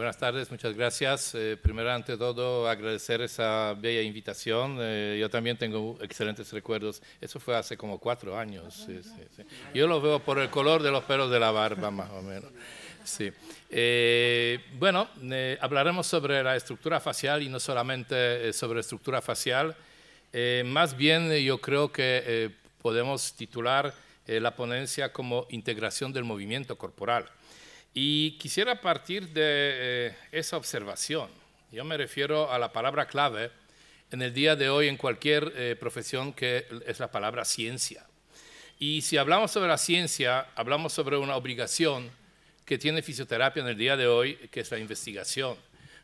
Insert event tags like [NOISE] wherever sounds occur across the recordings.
Buenas tardes, muchas gracias. Eh, primero, ante todo, agradecer esa bella invitación. Eh, yo también tengo excelentes recuerdos. Eso fue hace como cuatro años. Yo lo veo por el color de los pelos de la barba, más o menos. Sí. Eh, bueno, hablaremos sobre la estructura facial y no solamente sobre estructura facial. más bien, yo creo que podemos titular la ponencia como integración del movimiento corporal. Y quisiera partir de eh, esa observación. Yo me refiero a la palabra clave en el día de hoy en cualquier eh, profesión que es la palabra ciencia. Y si hablamos sobre la ciencia, hablamos sobre una obligación que tiene fisioterapia en el día de hoy, que es la investigación.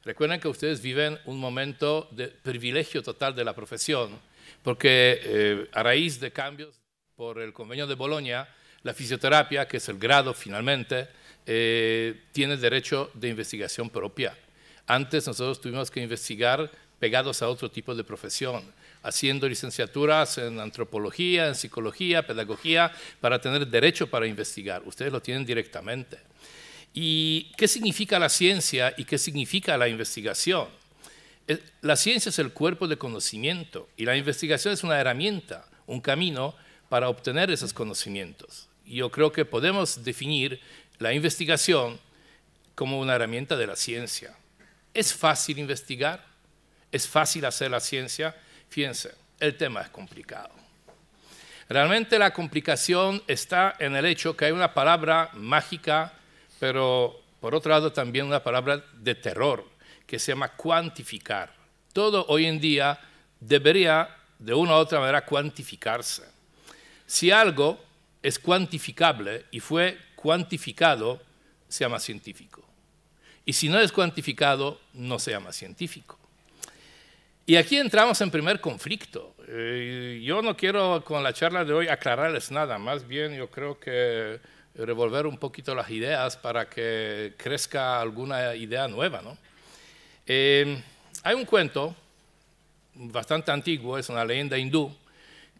Recuerden que ustedes viven un momento de privilegio total de la profesión, porque eh, a raíz de cambios por el convenio de Bolonia, la fisioterapia, que es el grado finalmente, eh, tiene derecho de investigación propia. Antes nosotros tuvimos que investigar pegados a otro tipo de profesión, haciendo licenciaturas en antropología, en psicología, pedagogía, para tener derecho para investigar. Ustedes lo tienen directamente. ¿Y qué significa la ciencia y qué significa la investigación? Eh, la ciencia es el cuerpo de conocimiento y la investigación es una herramienta, un camino para obtener esos conocimientos. Yo creo que podemos definir la investigación como una herramienta de la ciencia. ¿Es fácil investigar? ¿Es fácil hacer la ciencia? Fíjense, el tema es complicado. Realmente la complicación está en el hecho que hay una palabra mágica, pero por otro lado también una palabra de terror, que se llama cuantificar. Todo hoy en día debería de una u otra manera cuantificarse. Si algo es cuantificable y fue cuantificado, se llama científico. Y si no es cuantificado, no se llama científico. Y aquí entramos en primer conflicto. Eh, yo no quiero con la charla de hoy aclararles nada, más bien yo creo que revolver un poquito las ideas para que crezca alguna idea nueva. ¿no? Eh, hay un cuento bastante antiguo, es una leyenda hindú,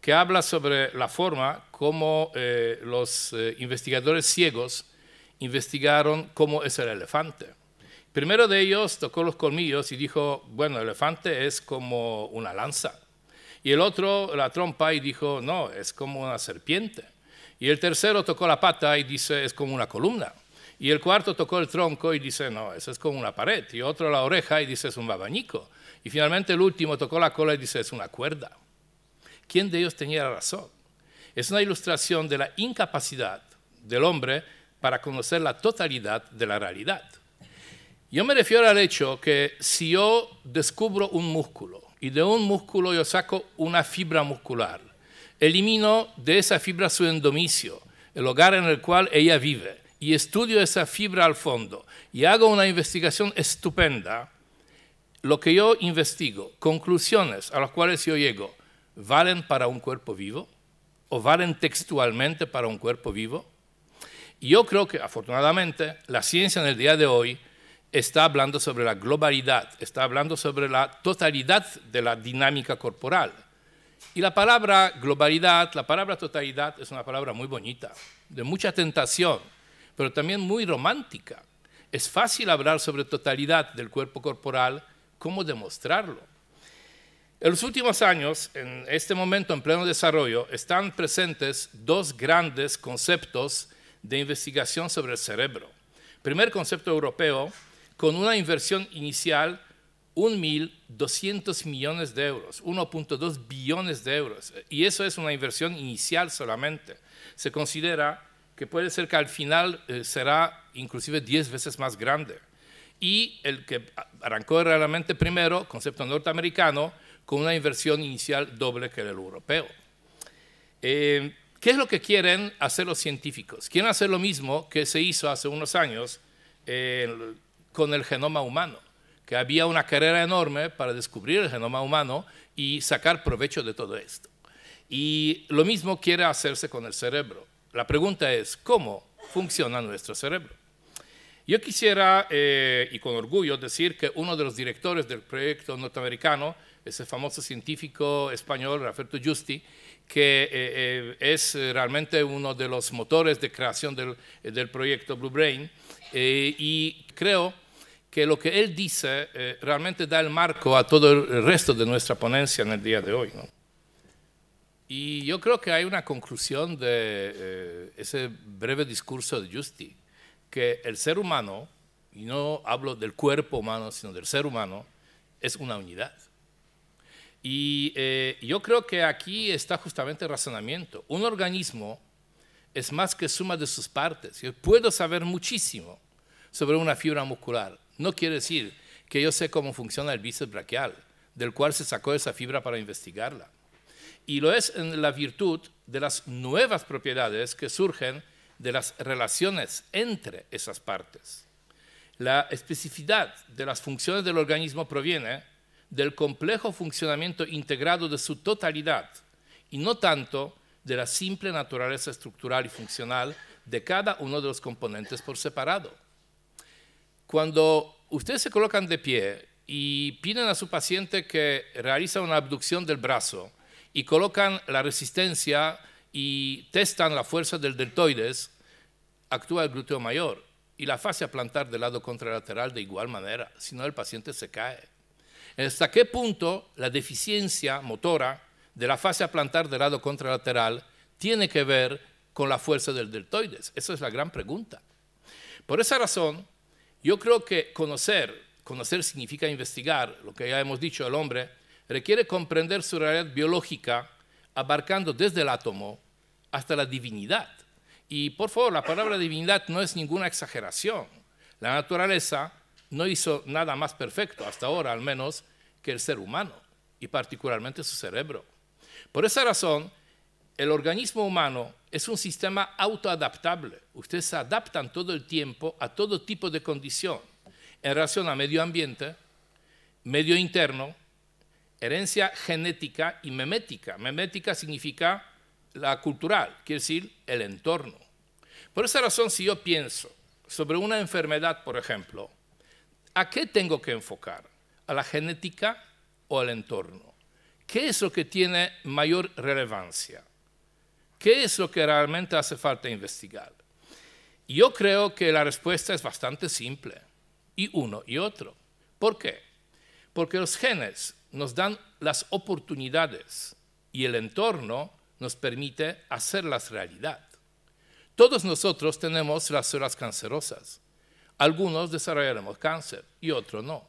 que habla sobre la forma como eh, los eh, investigadores ciegos investigaron cómo es el elefante. Primero de ellos tocó los colmillos y dijo, bueno, el elefante es como una lanza. Y el otro la trompa y dijo, no, es como una serpiente. Y el tercero tocó la pata y dice, es como una columna. Y el cuarto tocó el tronco y dice, no, eso es como una pared. Y otro la oreja y dice, es un babañico. Y finalmente el último tocó la cola y dice, es una cuerda. ¿Quién de ellos tenía razón? Es una ilustración de la incapacidad del hombre para conocer la totalidad de la realidad. Yo me refiero al hecho que si yo descubro un músculo y de un músculo yo saco una fibra muscular, elimino de esa fibra su endomicio, el hogar en el cual ella vive, y estudio esa fibra al fondo y hago una investigación estupenda, lo que yo investigo, conclusiones a las cuales yo llego, valen para un cuerpo vivo o valen textualmente para un cuerpo vivo. Y yo creo que afortunadamente la ciencia en el día de hoy está hablando sobre la globalidad, está hablando sobre la totalidad de la dinámica corporal. Y la palabra globalidad, la palabra totalidad es una palabra muy bonita, de mucha tentación, pero también muy romántica. Es fácil hablar sobre totalidad del cuerpo corporal, ¿cómo demostrarlo? En los últimos años, en este momento en pleno desarrollo, están presentes dos grandes conceptos de investigación sobre el cerebro. Primer concepto europeo, con una inversión inicial 1.200 millones de euros, 1.2 billones de euros. Y eso es una inversión inicial solamente. Se considera que puede ser que al final eh, será inclusive 10 veces más grande. Y el que arrancó realmente primero, concepto norteamericano, con una inversión inicial doble que el europeo. Eh, ¿Qué es lo que quieren hacer los científicos? Quieren hacer lo mismo que se hizo hace unos años eh, con el genoma humano, que había una carrera enorme para descubrir el genoma humano y sacar provecho de todo esto. Y lo mismo quiere hacerse con el cerebro. La pregunta es, ¿cómo funciona nuestro cerebro? Yo quisiera, eh, y con orgullo, decir que uno de los directores del proyecto norteamericano ese famoso científico español, Rafael Justi, que eh, eh, es eh, realmente uno de los motores de creación del, proyecto Blue Brain. y creo que lo que él dice realmente da el marco a todo el resto de nuestra ponencia en el día de hoy. Y yo creo que hay una conclusión de ese breve discurso de Justi que el ser humano, y no hablo del cuerpo humano, sino del ser humano, es una unidad y eh, yo creo que aquí está justamente el razonamiento. Un organismo es más que suma de sus partes. Yo puedo saber muchísimo sobre una fibra muscular. No quiere decir que yo sé cómo funciona el bíceps brachial, del cual se sacó esa fibra para investigarla. Y lo es en la virtud de las nuevas propiedades que surgen de las relaciones entre esas partes. La especificidad de las funciones del organismo proviene del complejo funcionamiento integrado de su totalidad y no tanto de la simple naturaleza estructural y funcional de cada uno de los componentes por separado. Cuando ustedes se colocan de pie y piden a su paciente que realiza una abducción del brazo y colocan la resistencia y testan la fuerza del deltoides, actúa el glúteo mayor y la a plantar del lado contralateral de igual manera, si no el paciente se cae. ¿Hasta qué punto la deficiencia motora de la fase a plantar del lado contralateral tiene que ver con la fuerza del deltoides? Esa es la gran pregunta. Por esa razón, yo creo que conocer, conocer significa investigar, lo que ya hemos dicho el hombre, requiere comprender su realidad biológica abarcando desde el átomo hasta la divinidad. Y por favor, la palabra divinidad no es ninguna exageración. La naturaleza no hizo nada más perfecto, hasta ahora al menos, que el ser humano, y particularmente su cerebro. Por esa razón, el organismo humano es un sistema autoadaptable. Ustedes se adaptan todo el tiempo a todo tipo de condición en relación a medio ambiente, medio interno, herencia genética y memética. Memética significa la cultural, quiere decir el entorno. Por esa razón, si yo pienso sobre una enfermedad, por ejemplo, ¿A qué tengo que enfocar? ¿A la genética o al entorno? ¿Qué es lo que tiene mayor relevancia? ¿Qué es lo que realmente hace falta investigar? Yo creo que la respuesta es bastante simple, y uno y otro. ¿Por qué? Porque los genes nos dan las oportunidades y el entorno nos permite hacerlas realidad. Todos nosotros tenemos las células cancerosas, algunos desarrollaremos cáncer y otros no.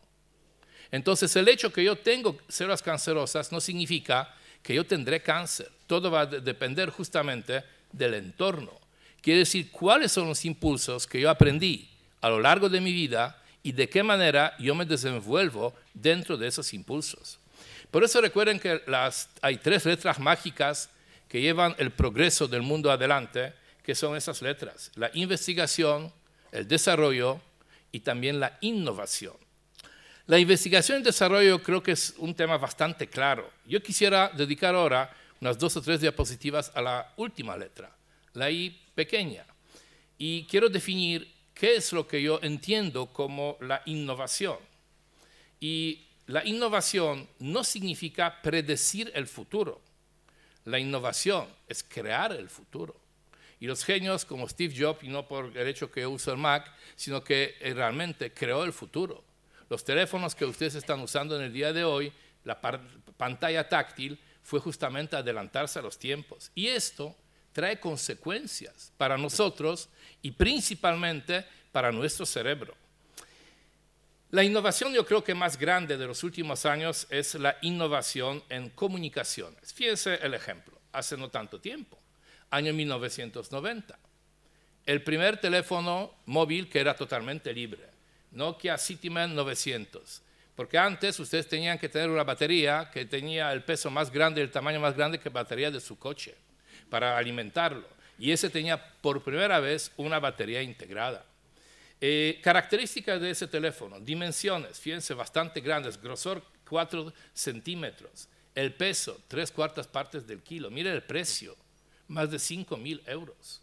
Entonces el hecho que yo tengo células cancerosas no significa que yo tendré cáncer. Todo va a depender justamente del entorno. Quiere decir cuáles son los impulsos que yo aprendí a lo largo de mi vida y de qué manera yo me desenvuelvo dentro de esos impulsos. Por eso recuerden que hay tres letras mágicas que llevan el progreso del mundo adelante, que son esas letras, la investigación, el desarrollo y también la innovación. La investigación y desarrollo creo que es un tema bastante claro. Yo quisiera dedicar ahora unas dos o tres diapositivas a la última letra, la I pequeña. Y quiero definir qué es lo que yo entiendo como la innovación. Y la innovación no significa predecir el futuro. La innovación es crear el futuro. Y los genios como Steve Jobs, y no por el hecho que uso el Mac, sino que eh, realmente creó el futuro. Los teléfonos que ustedes están usando en el día de hoy, la pantalla táctil, fue justamente adelantarse a los tiempos. Y esto trae consecuencias para nosotros y principalmente para nuestro cerebro. La innovación yo creo que más grande de los últimos años es la innovación en comunicaciones. Fíjense el ejemplo, hace no tanto tiempo año 1990. El primer teléfono móvil que era totalmente libre, Nokia Cityman 900. Porque antes ustedes tenían que tener una batería que tenía el peso más grande, el tamaño más grande que la batería de su coche, para alimentarlo. Y ese tenía por primera vez una batería integrada. Eh, características de ese teléfono, dimensiones, fíjense, bastante grandes, grosor 4 centímetros, el peso, tres cuartas partes del kilo, mire el precio, más de 5 mil euros.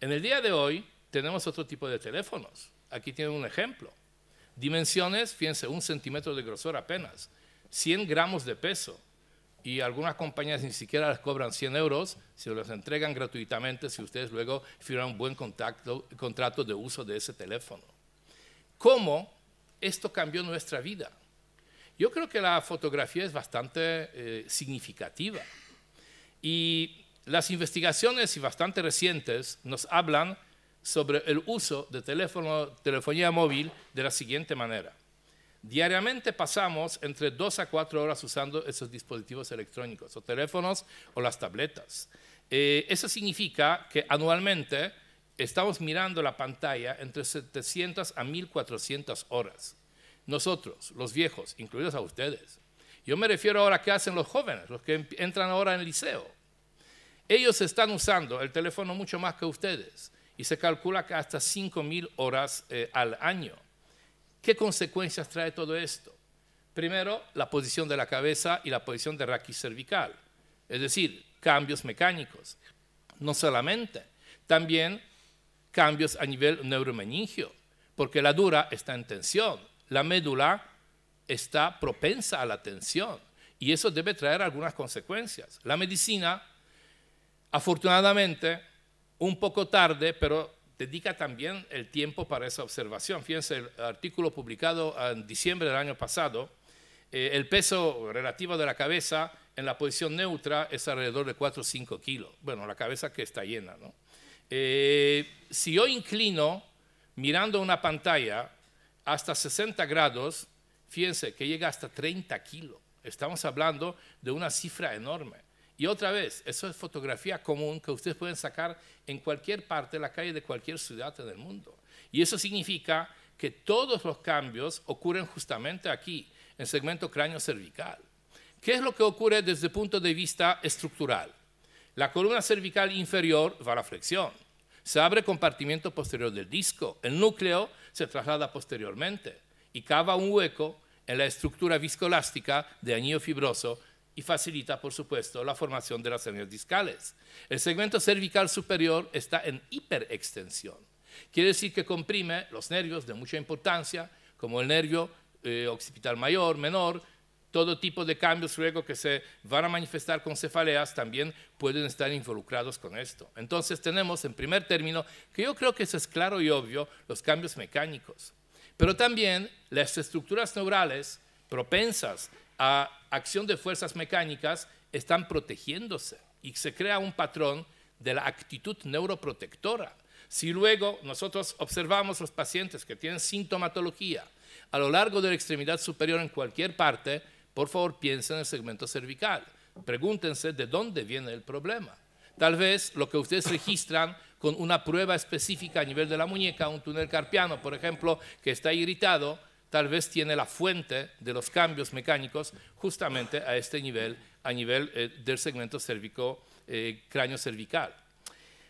En el día de hoy tenemos otro tipo de teléfonos. Aquí tienen un ejemplo. Dimensiones, fíjense, un centímetro de grosor apenas, 100 gramos de peso. Y algunas compañías ni siquiera les cobran 100 euros, se los entregan gratuitamente si ustedes luego firman un buen contacto, contrato de uso de ese teléfono. ¿Cómo esto cambió nuestra vida? Yo creo que la fotografía es bastante eh, significativa. Y las investigaciones y bastante recientes nos hablan sobre el uso de telefonía móvil de la siguiente manera. Diariamente pasamos entre dos a cuatro horas usando esos dispositivos electrónicos, o teléfonos o las tabletas. Eh, eso significa que anualmente estamos mirando la pantalla entre 700 a 1400 horas. Nosotros, los viejos, incluidos a ustedes. Yo me refiero ahora a qué hacen los jóvenes, los que em-, entran ahora en el liceo ellos están usando el teléfono mucho más que ustedes y se calcula que hasta 5.000 horas eh, al año. ¿Qué consecuencias trae todo esto? Primero, la posición de la cabeza y la posición de raquis cervical, es decir, cambios mecánicos. No solamente, también cambios a nivel neuromeningio, porque la dura está en tensión, la médula está propensa a la tensión y eso debe traer algunas consecuencias. La medicina Afortunadamente, un poco tarde, pero dedica también el tiempo para esa observación. Fíjense, el artículo publicado en diciembre del año pasado, eh, el peso relativo de la cabeza en la posición neutra es alrededor de 4 o 5 kilos. Bueno, la cabeza que está llena, ¿no? Eh, si yo inclino mirando una pantalla hasta 60 grados, fíjense que llega hasta 30 kilos. Estamos hablando de una cifra enorme. Y otra vez, eso es fotografía común que ustedes pueden sacar en cualquier parte de la calle de cualquier ciudad en el mundo. Y eso significa que todos los cambios ocurren justamente aquí, en segmento cráneo-cervical. ¿Qué es lo que ocurre desde el punto de vista estructural? La columna cervical inferior va a la flexión. Se abre compartimiento posterior del disco. El núcleo se traslada posteriormente y cava un hueco en la estructura viscoelástica de anillo fibroso y facilita, por supuesto, la formación de las hernias discales. El segmento cervical superior está en hiperextensión. Quiere decir que comprime los nervios de mucha importancia, como el nervio eh, occipital mayor, menor, todo tipo de cambios luego que se van a manifestar con cefaleas también pueden estar involucrados con esto. Entonces tenemos en primer término, que yo creo que eso es claro y obvio, los cambios mecánicos. Pero también las estructuras neurales propensas a acción de fuerzas mecánicas están protegiéndose y se crea un patrón de la actitud neuroprotectora. Si luego nosotros observamos los pacientes que tienen sintomatología a lo largo de la extremidad superior en cualquier parte, por favor piensen en el segmento cervical. Pregúntense de dónde viene el problema. Tal vez lo que ustedes registran con una prueba específica a nivel de la muñeca, un túnel carpiano, por ejemplo, que está irritado, tal vez tiene la fuente de los cambios mecánicos justamente a este nivel, a nivel eh, del segmento cérvico, eh, cráneo cervical.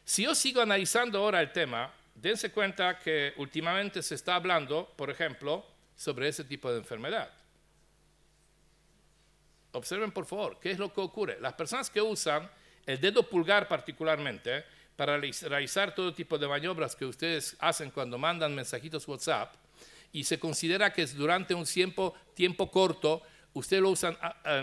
Si yo sigo analizando ahora el tema, dense cuenta que últimamente se está hablando, por ejemplo, sobre ese tipo de enfermedad. Observen, por favor, qué es lo que ocurre. Las personas que usan el dedo pulgar particularmente para realizar todo tipo de maniobras que ustedes hacen cuando mandan mensajitos WhatsApp, y se considera que durante un tiempo, tiempo corto, usted lo usa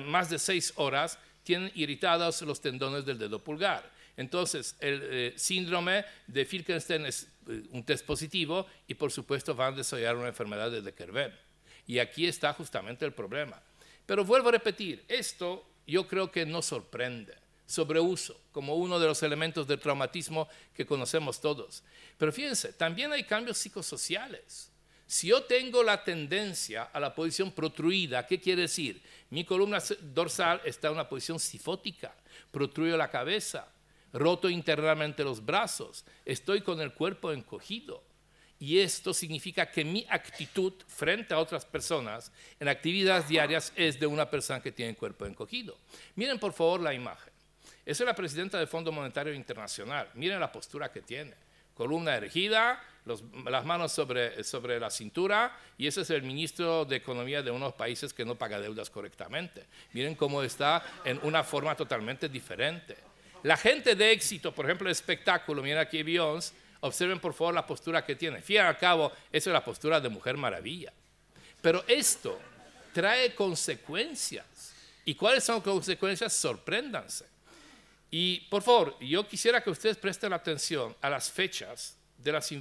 más de seis horas, tienen irritados los tendones del dedo pulgar. Entonces, el eh, síndrome de Finkelstein es eh, un test positivo y, por supuesto, van a desarrollar una enfermedad de decker Y aquí está justamente el problema. Pero vuelvo a repetir, esto yo creo que no sorprende. Sobreuso, como uno de los elementos del traumatismo que conocemos todos. Pero fíjense, también hay cambios psicosociales. Si yo tengo la tendencia a la posición protruida, ¿qué quiere decir? Mi columna dorsal está en una posición sifótica, protruyo la cabeza, roto internamente los brazos, estoy con el cuerpo encogido. Y esto significa que mi actitud frente a otras personas en actividades diarias es de una persona que tiene el cuerpo encogido. Miren por favor la imagen. Esa es la presidenta del Fondo Monetario Internacional. Miren la postura que tiene columna erguida, las manos sobre, sobre la cintura, y ese es el ministro de Economía de unos países que no paga deudas correctamente. Miren cómo está en una forma totalmente diferente. La gente de éxito, por ejemplo, el espectáculo, miren aquí Beyoncé, observen por favor la postura que tiene. Fíjense al cabo, eso es la postura de Mujer Maravilla. Pero esto trae consecuencias. ¿Y cuáles son consecuencias? Sorpréndanse. Y por favor, yo quisiera que ustedes presten atención a las fechas de las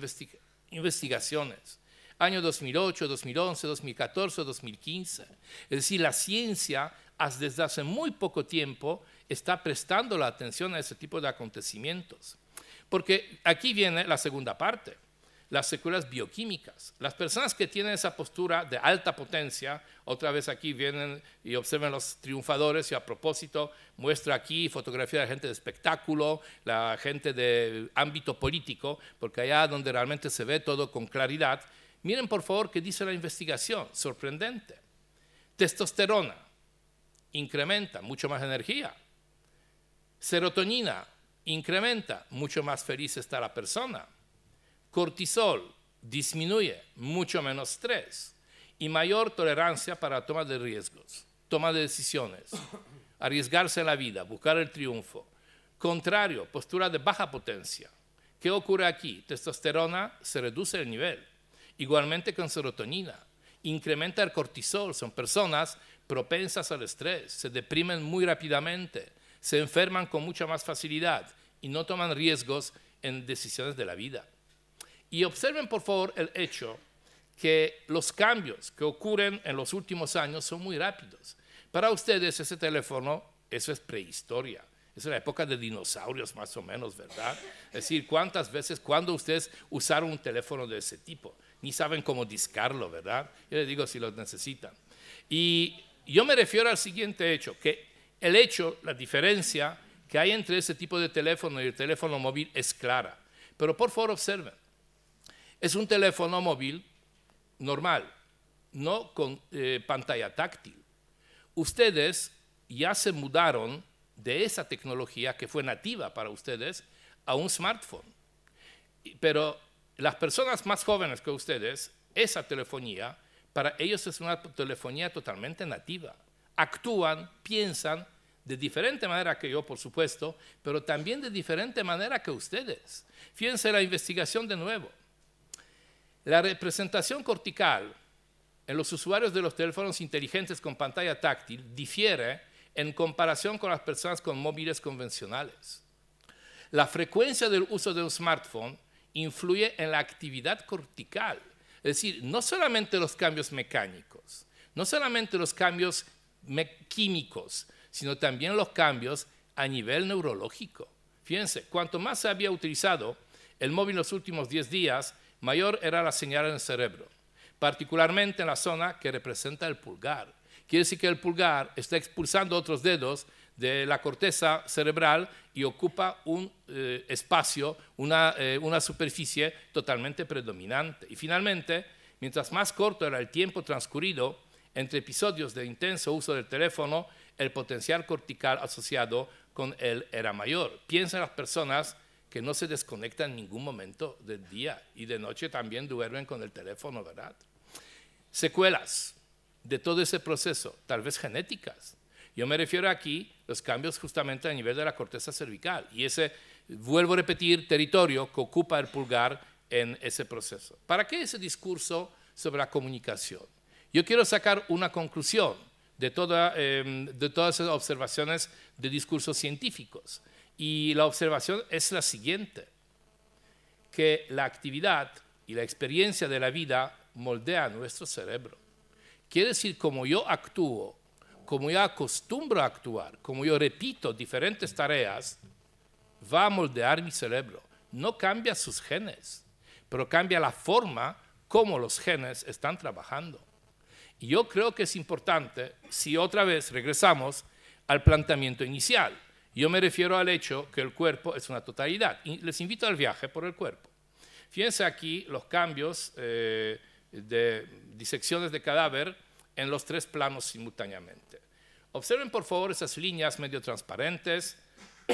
investigaciones. Año 2008, 2011, 2014, 2015. Es decir, la ciencia desde hace muy poco tiempo está prestando la atención a ese tipo de acontecimientos. Porque aquí viene la segunda parte las secuelas bioquímicas. Las personas que tienen esa postura de alta potencia, otra vez aquí vienen y observan los triunfadores y a propósito muestra aquí fotografía de gente de espectáculo, la gente de ámbito político, porque allá donde realmente se ve todo con claridad, miren por favor qué dice la investigación, sorprendente. Testosterona incrementa, mucho más energía. Serotonina incrementa, mucho más feliz está la persona cortisol disminuye, mucho menos estrés y mayor tolerancia para toma de riesgos, toma de decisiones, [COUGHS] arriesgarse la vida, buscar el triunfo. Contrario, postura de baja potencia. ¿Qué ocurre aquí? Testosterona se reduce el nivel, igualmente con serotonina. Incrementa el cortisol, son personas propensas al estrés, se deprimen muy rápidamente, se enferman con mucha más facilidad y no toman riesgos en decisiones de la vida. Y observen por favor el hecho que los cambios que ocurren en los últimos años son muy rápidos. Para ustedes ese teléfono, eso es prehistoria. Es la época de dinosaurios más o menos, ¿verdad? Es decir, ¿cuántas veces, cuando ustedes usaron un teléfono de ese tipo? Ni saben cómo discarlo, ¿verdad? Yo les digo si lo necesitan. Y yo me refiero al siguiente hecho, que el hecho, la diferencia que hay entre ese tipo de teléfono y el teléfono móvil es clara. Pero por favor observen, es un teléfono móvil normal, no con eh, pantalla táctil. Ustedes ya se mudaron de esa tecnología que fue nativa para ustedes a un smartphone. Pero las personas más jóvenes que ustedes, esa telefonía, para ellos es una telefonía totalmente nativa. Actúan, piensan de diferente manera que yo, por supuesto, pero también de diferente manera que ustedes. Fíjense la investigación de nuevo. La representación cortical en los usuarios de los teléfonos inteligentes con pantalla táctil difiere en comparación con las personas con móviles convencionales. La frecuencia del uso de un smartphone influye en la actividad cortical, es decir, no solamente los cambios mecánicos, no solamente los cambios químicos, sino también los cambios a nivel neurológico. Fíjense, cuanto más se había utilizado el móvil en los últimos 10 días, mayor era la señal en el cerebro, particularmente en la zona que representa el pulgar. Quiere decir que el pulgar está expulsando otros dedos de la corteza cerebral y ocupa un eh, espacio, eh, una, superficie totalmente predominante. Y finalmente, mientras más corto era el tiempo transcurrido entre episodios de intenso uso del teléfono, el potencial cortical asociado con él era mayor. Piensa las personas que no se desconectan en ningún momento del día y de noche también duermen con el teléfono, ¿verdad? Secuelas de todo ese proceso, tal vez genéticas. Yo me refiero aquí los cambios justamente a nivel de la corteza cervical y ese, vuelvo a repetir, territorio que ocupa el pulgar en ese proceso. ¿Para qué ese discurso sobre la comunicación? Yo quiero sacar una conclusión de, em, de todas esas observaciones de discursos científicos. Y la observación es la siguiente, que la actividad y la experiencia de la vida moldea nuestro cerebro. Quiere decir, como yo actúo, como yo acostumbro a actuar, como yo repito diferentes tareas, va a moldear mi cerebro. No cambia sus genes, pero cambia la forma como los genes están trabajando. Y yo creo que es importante, si otra vez regresamos al planteamiento inicial, yo me refiero al hecho que el cuerpo es una totalidad. Y les invito al viaje por el cuerpo. Fíjense aquí los cambios eh, de disecciones de cadáver en los tres planos simultáneamente. Observen por favor esas líneas medio transparentes,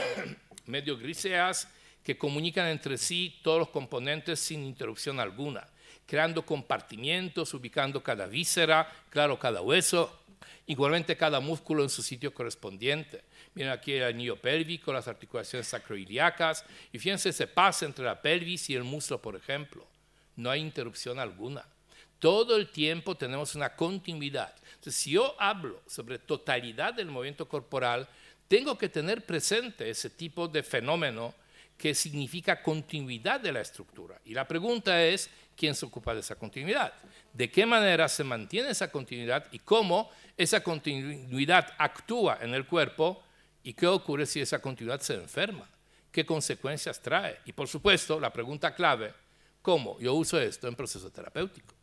[COUGHS] medio griseas, que comunican entre sí todos los componentes sin interrupción alguna, creando compartimientos, ubicando cada víscera, claro, cada hueso, igualmente cada músculo en su sitio correspondiente. Miren aquí el anillo pélvico, las articulaciones sacroiliacas. Y fíjense ese pase entre la pelvis y el muslo, por ejemplo. No hay interrupción alguna. Todo el tiempo tenemos una continuidad. Entonces, si yo hablo sobre totalidad del movimiento corporal, tengo que tener presente ese tipo de fenómeno que significa continuidad de la estructura. Y la pregunta es, ¿quién se ocupa de esa continuidad? ¿De qué manera se mantiene esa continuidad y cómo esa continuidad actúa en el cuerpo ¿Y qué ocurre si esa continuidad se enferma? ¿Qué consecuencias trae? Y por supuesto, la pregunta clave, ¿cómo yo uso esto en proceso terapéutico?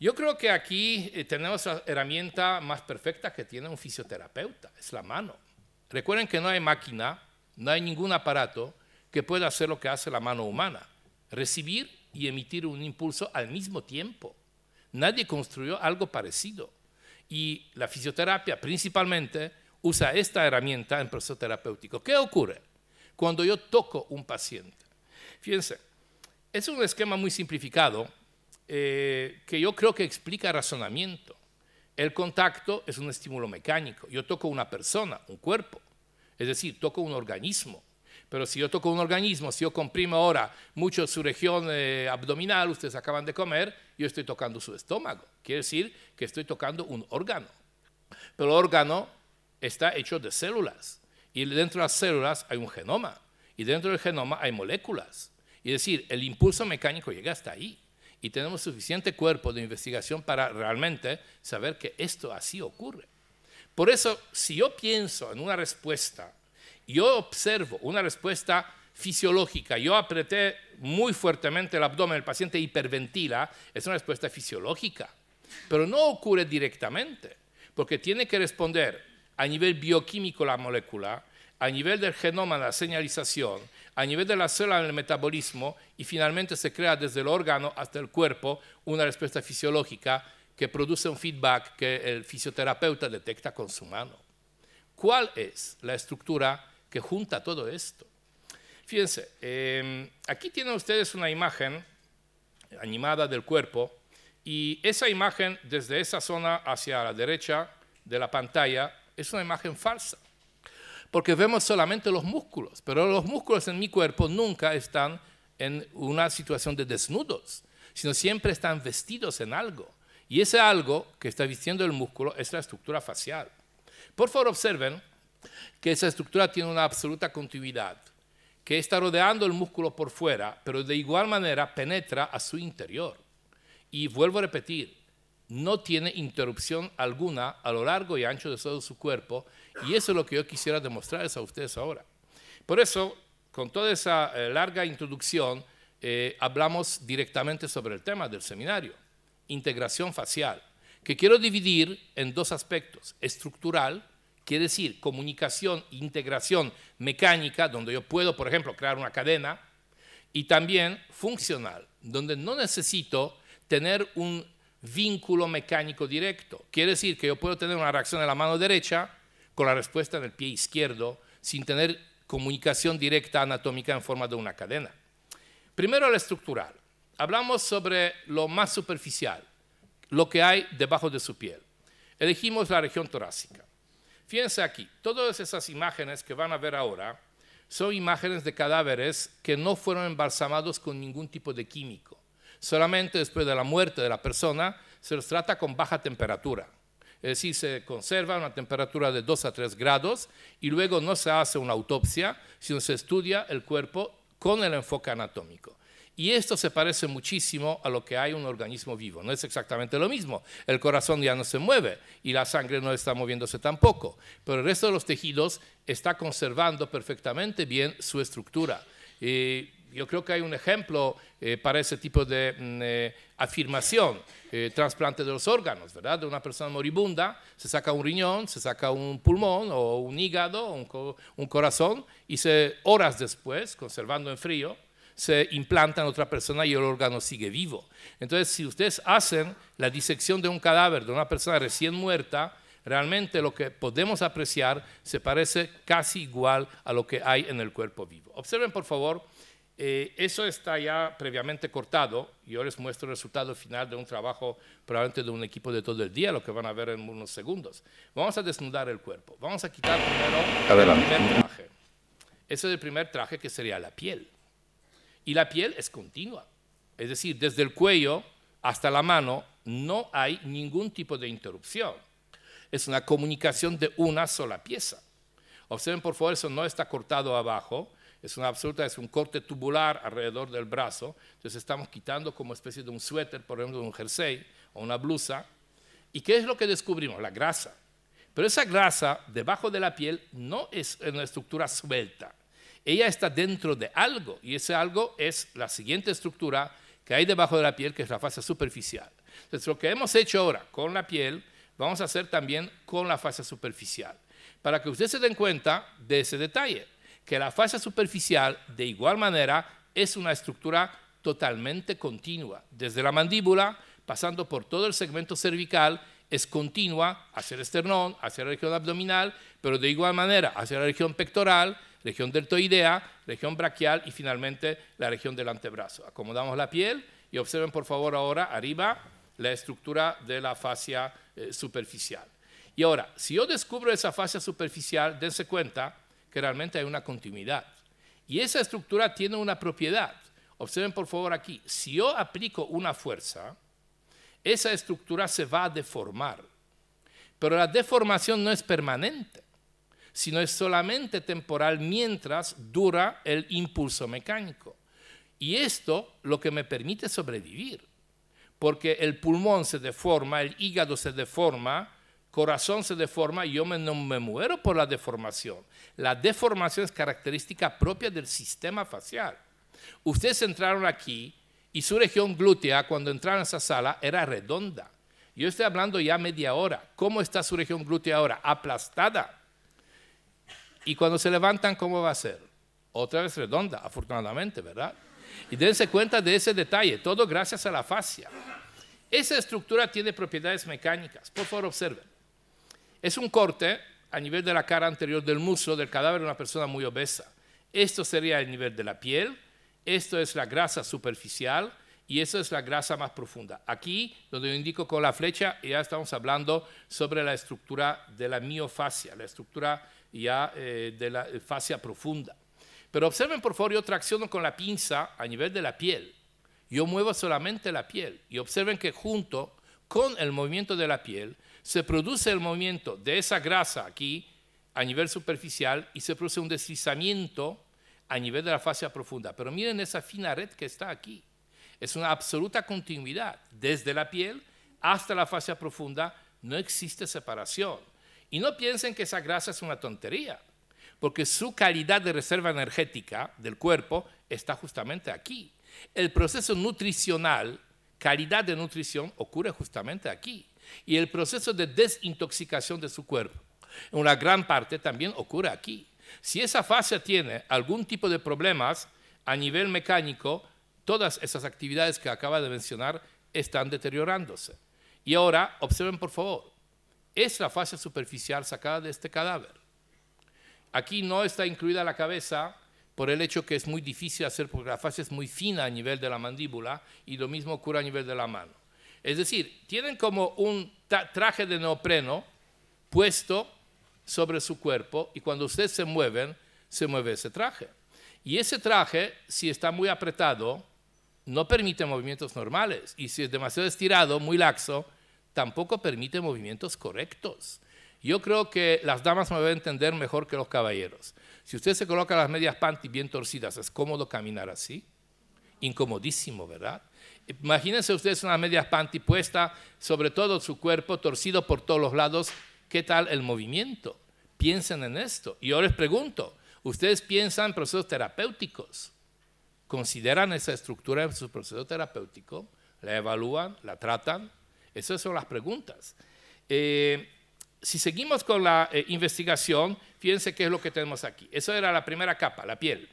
Yo creo que aquí eh, tenemos la herramienta más perfecta que tiene un fisioterapeuta, es la mano. Recuerden que no hay máquina, no hay ningún aparato que pueda hacer lo que hace la mano humana, recibir y emitir un impulso al mismo tiempo. Nadie construyó algo parecido. Y la fisioterapia principalmente usa esta herramienta en proceso terapéutico. ¿Qué ocurre cuando yo toco un paciente? Fíjense, es un esquema muy simplificado eh, que yo creo que explica razonamiento. El contacto es un estímulo mecánico. Yo toco una persona, un cuerpo, es decir, toco un organismo. Pero si yo toco un organismo, si yo comprimo ahora mucho su región eh, abdominal, ustedes acaban de comer, yo estoy tocando su estómago. Quiere decir que estoy tocando un órgano. Pero el órgano está hecho de células. Y dentro de las células hay un genoma. Y dentro del genoma hay moléculas. Y es decir, el impulso mecánico llega hasta ahí. Y tenemos suficiente cuerpo de investigación para realmente saber que esto así ocurre. Por eso, si yo pienso en una respuesta, yo observo una respuesta fisiológica, yo apreté muy fuertemente el abdomen, el paciente hiperventila, es una respuesta fisiológica, pero no ocurre directamente, porque tiene que responder a nivel bioquímico la molécula, a nivel del genoma la señalización, a nivel de la célula el metabolismo y finalmente se crea desde el órgano hasta el cuerpo una respuesta fisiológica que produce un feedback que el fisioterapeuta detecta con su mano. ¿Cuál es la estructura que junta todo esto? Fíjense, em, aquí tienen ustedes una imagen animada del cuerpo y esa imagen desde esa zona hacia la derecha de la pantalla es una imagen falsa, porque vemos solamente los músculos, pero los músculos en mi cuerpo nunca están en una situación de desnudos, sino siempre están vestidos en algo. Y ese algo que está vistiendo el músculo es la estructura facial. Por favor, observen que esa estructura tiene una absoluta continuidad, que está rodeando el músculo por fuera, pero de igual manera penetra a su interior. Y vuelvo a repetir, no tiene interrupción alguna a lo largo y ancho de todo su cuerpo, y eso es lo que yo quisiera demostrarles a ustedes ahora. Por eso, con toda esa eh, larga introducción, eh, hablamos directamente sobre el tema del seminario, integración facial, que quiero dividir en dos aspectos, estructural, quiere decir comunicación, e integración mecánica, donde yo puedo, por ejemplo, crear una cadena, y también funcional, donde no necesito tener un vínculo mecánico directo. Quiere decir que yo puedo tener una reacción en la mano derecha con la respuesta en el pie izquierdo sin tener comunicación directa anatómica en forma de una cadena. Primero la estructural. Hablamos sobre lo más superficial, lo que hay debajo de su piel. Elegimos la región torácica. Fíjense aquí, todas esas imágenes que van a ver ahora son imágenes de cadáveres que no fueron embalsamados con ningún tipo de químico. Solamente después de la muerte de la persona se los trata con baja temperatura. Es decir, se conserva a una temperatura de 2 a 3 grados y luego no se hace una autopsia, sino se estudia el cuerpo con el enfoque anatómico. Y esto se parece muchísimo a lo que hay en un organismo vivo. No es exactamente lo mismo. El corazón ya no se mueve y la sangre no está moviéndose tampoco. Pero el resto de los tejidos está conservando perfectamente bien su estructura. Eh, yo creo que hay un ejemplo eh, para ese tipo de mm, eh, afirmación. Eh, trasplante de los órganos, ¿verdad? De una persona moribunda, se saca un riñón, se saca un pulmón o un hígado, o un corazón, y se, horas después, conservando en frío, se implanta en otra persona y el órgano sigue vivo. Entonces, si ustedes hacen la disección de un cadáver de una persona recién muerta, realmente lo que podemos apreciar se parece casi igual a lo que hay en el cuerpo vivo. Observen, por favor, eh, eso está ya previamente cortado. Yo les muestro el resultado final de un trabajo probablemente de un equipo de todo el día, lo que van a ver en unos segundos. Vamos a desnudar el cuerpo. Vamos a quitar primero Adelante. el primer traje. Ese es el primer traje que sería la piel. Y la piel es continua. Es decir, desde el cuello hasta la mano no hay ningún tipo de interrupción. Es una comunicación de una sola pieza. Observen, por favor, eso no está cortado abajo, es una absoluta, es un corte tubular alrededor del brazo. Entonces estamos quitando como especie de un suéter, por ejemplo, un jersey o una blusa. ¿Y qué es lo que descubrimos? La grasa. Pero esa grasa debajo de la piel no es una estructura suelta. Ella está dentro de algo y ese algo es la siguiente estructura que hay debajo de la piel, que es la fase superficial. Entonces, lo que hemos hecho ahora con la piel, vamos a hacer también con la fase superficial. Para que ustedes se den cuenta de ese detalle que la fascia superficial, de igual manera, es una estructura totalmente continua. Desde la mandíbula, pasando por todo el segmento cervical, es continua hacia el esternón, hacia la región abdominal, pero de igual manera hacia la región pectoral, región deltoidea, región braquial y finalmente la región del antebrazo. Acomodamos la piel y observen por favor ahora arriba la estructura de la fascia eh, superficial. Y ahora, si yo descubro esa fascia superficial, dense cuenta realmente hay una continuidad. Y esa estructura tiene una propiedad. Observen por favor aquí, si yo aplico una fuerza, esa estructura se va a deformar. Pero la deformación no es permanente, sino es solamente temporal mientras dura el impulso mecánico. Y esto lo que me permite sobrevivir, porque el pulmón se deforma, el hígado se deforma, corazón se deforma, yo me, me muero por la deformación. La deformación es característica propia del sistema facial. Ustedes entraron aquí y su región glútea, cuando entraron a esa sala, era redonda. Yo estoy hablando ya media hora. ¿Cómo está su región glútea ahora? Aplastada. Y cuando se levantan, ¿cómo va a ser? Otra vez redonda, afortunadamente, ¿verdad? Y dense cuenta de ese detalle, todo gracias a la fascia. Esa estructura tiene propiedades mecánicas. Por favor, observen. Es un corte a nivel de la cara anterior del muslo del cadáver de una persona muy obesa. Esto sería el nivel de la piel, esto es la grasa superficial y eso es la grasa más profunda. Aquí, donde yo indico con la flecha, ya estamos hablando sobre la estructura de la miofasia, la estructura ya eh, de la eh, fascia profunda. Pero observen, por favor, yo tracciono con la pinza a nivel de la piel. Yo muevo solamente la piel y observen que junto con el movimiento de la piel se produce el movimiento de esa grasa aquí a nivel superficial y se produce un deslizamiento a nivel de la fascia profunda. Pero miren esa fina red que está aquí. Es una absoluta continuidad. Desde la piel hasta la fascia profunda no existe separación. Y no piensen que esa grasa es una tontería, porque su calidad de reserva energética del cuerpo está justamente aquí. El proceso nutricional, calidad de nutrición, ocurre justamente aquí y el proceso de desintoxicación de su cuerpo. Una gran parte también ocurre aquí. Si esa fascia tiene algún tipo de problemas a nivel mecánico, todas esas actividades que acaba de mencionar están deteriorándose. Y ahora, observen por favor, es la fascia superficial sacada de este cadáver. Aquí no está incluida la cabeza por el hecho que es muy difícil hacer porque la fascia es muy fina a nivel de la mandíbula y lo mismo ocurre a nivel de la mano. Es decir, tienen como un traje de neopreno puesto sobre su cuerpo y cuando ustedes se mueven, se mueve ese traje. Y ese traje, si está muy apretado, no permite movimientos normales. Y si es demasiado estirado, muy laxo, tampoco permite movimientos correctos. Yo creo que las damas me van a entender mejor que los caballeros. Si usted se coloca las medias panty bien torcidas, es cómodo caminar así. Incomodísimo, ¿verdad? Imagínense ustedes una media panty puesta sobre todo su cuerpo, torcido por todos los lados. ¿Qué tal el movimiento? Piensen en esto. Y yo les pregunto, ¿ustedes piensan en procesos terapéuticos? ¿Consideran esa estructura en su proceso terapéutico? ¿La evalúan? ¿La tratan? Esas son las preguntas. Eh, si seguimos con la eh, investigación, fíjense qué es lo que tenemos aquí. Eso era la primera capa, la piel.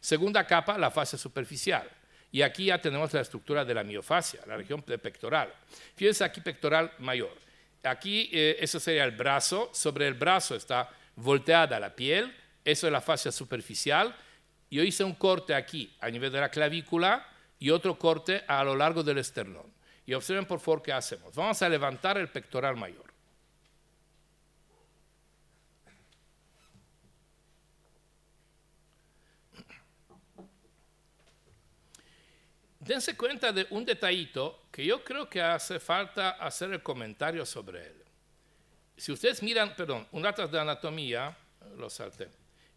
Segunda capa, la fase superficial. Y aquí ya tenemos la estructura de la miofasia, la región pectoral. Fíjense aquí pectoral mayor. Aquí eh, eso sería el brazo, sobre el brazo está volteada la piel, eso es la fascia superficial. Yo hice un corte aquí a nivel de la clavícula y otro corte a lo largo del esternón. Y observen por favor qué hacemos. Vamos a levantar el pectoral mayor. dense cuenta de un detallito que yo creo que hace falta hacer el comentario sobre él. Si ustedes miran, perdón, un dato de anatomía, lo salté.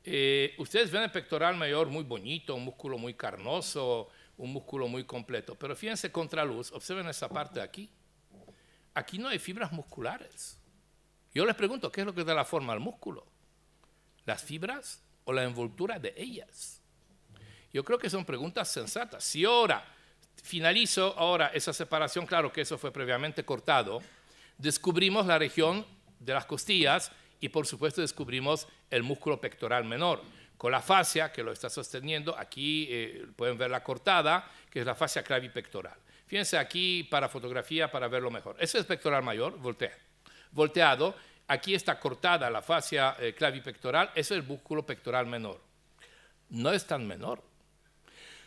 Eh, ustedes ven el pectoral mayor muy bonito, un músculo muy carnoso, un músculo muy completo. Pero fíjense contra luz, observen esa parte aquí. Aquí no hay fibras musculares. Yo les pregunto, ¿qué es lo que da la forma al músculo? ¿Las fibras o la envoltura de ellas? Yo creo que son preguntas sensatas. Si ahora finalizo ahora esa separación, claro que eso fue previamente cortado, descubrimos la región de las costillas y por supuesto descubrimos el músculo pectoral menor, con la fascia que lo está sosteniendo, aquí eh, pueden ver la cortada, que es la fascia clavipectoral. Fíjense aquí para fotografía para verlo mejor. Ese es pectoral mayor, volteado. Aquí está cortada la fascia eh, clavipectoral, ese es el músculo pectoral menor. No es tan menor,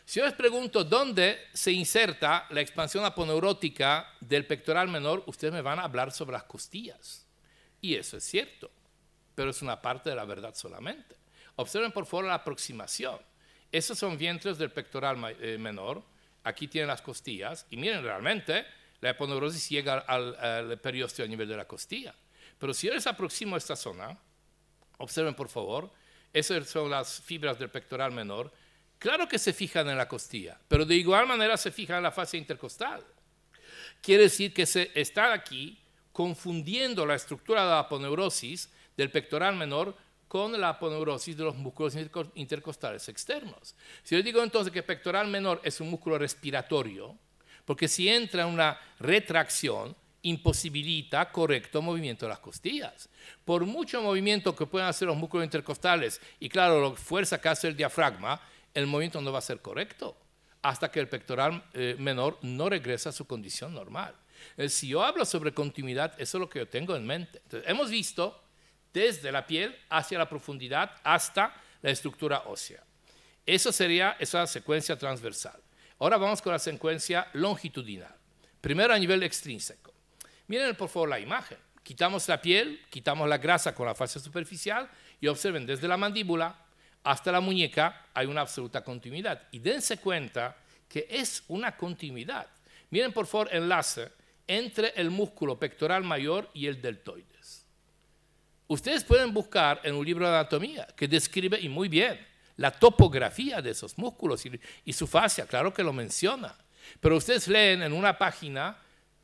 si yo les pregunto dónde se inserta la expansión aponeurótica del pectoral menor, ustedes me van a hablar sobre las costillas. Y eso es cierto, pero es una parte de la verdad solamente. Observen por favor la aproximación. Esos son vientres del pectoral eh, menor, aquí tienen las costillas, y miren realmente, la aponeurosis llega al, al a nivel de la costilla. Pero si yo les aproximo a esta zona, observen por favor, esas son las fibras del pectoral menor, Claro que se fijan en la costilla, pero de igual manera se fijan en la fascia intercostal. Quiere decir que se está aquí confundiendo la estructura de la aponeurosis del pectoral menor con la aponeurosis de los músculos intercostales externos. Si yo digo entonces que pectoral menor es un músculo respiratorio, porque si entra una retracción, imposibilita correcto movimiento de las costillas. Por mucho movimiento que puedan hacer los músculos intercostales, y claro, la fuerza que hace el diafragma, el movimiento no va a ser correcto hasta que el pectoral eh, menor no regresa a su condición normal. Eh, si yo hablo sobre continuidad, eso es lo que yo tengo en mente. Entonces, hemos visto desde la piel hacia la profundidad hasta la estructura ósea. Eso sería esa secuencia transversal. Ahora vamos con la secuencia longitudinal. Primero a nivel extrínseco. Miren por favor la imagen. Quitamos la piel, quitamos la grasa con la fase superficial y observen desde la mandíbula hasta la muñeca hay una absoluta continuidad. Y dense cuenta que es una continuidad. Miren por favor enlace entre el músculo pectoral mayor y el deltoides. Ustedes pueden buscar en un libro de anatomía que describe y muy bien la topografía de esos músculos y, y su fascia, claro que lo menciona. Pero ustedes leen en una página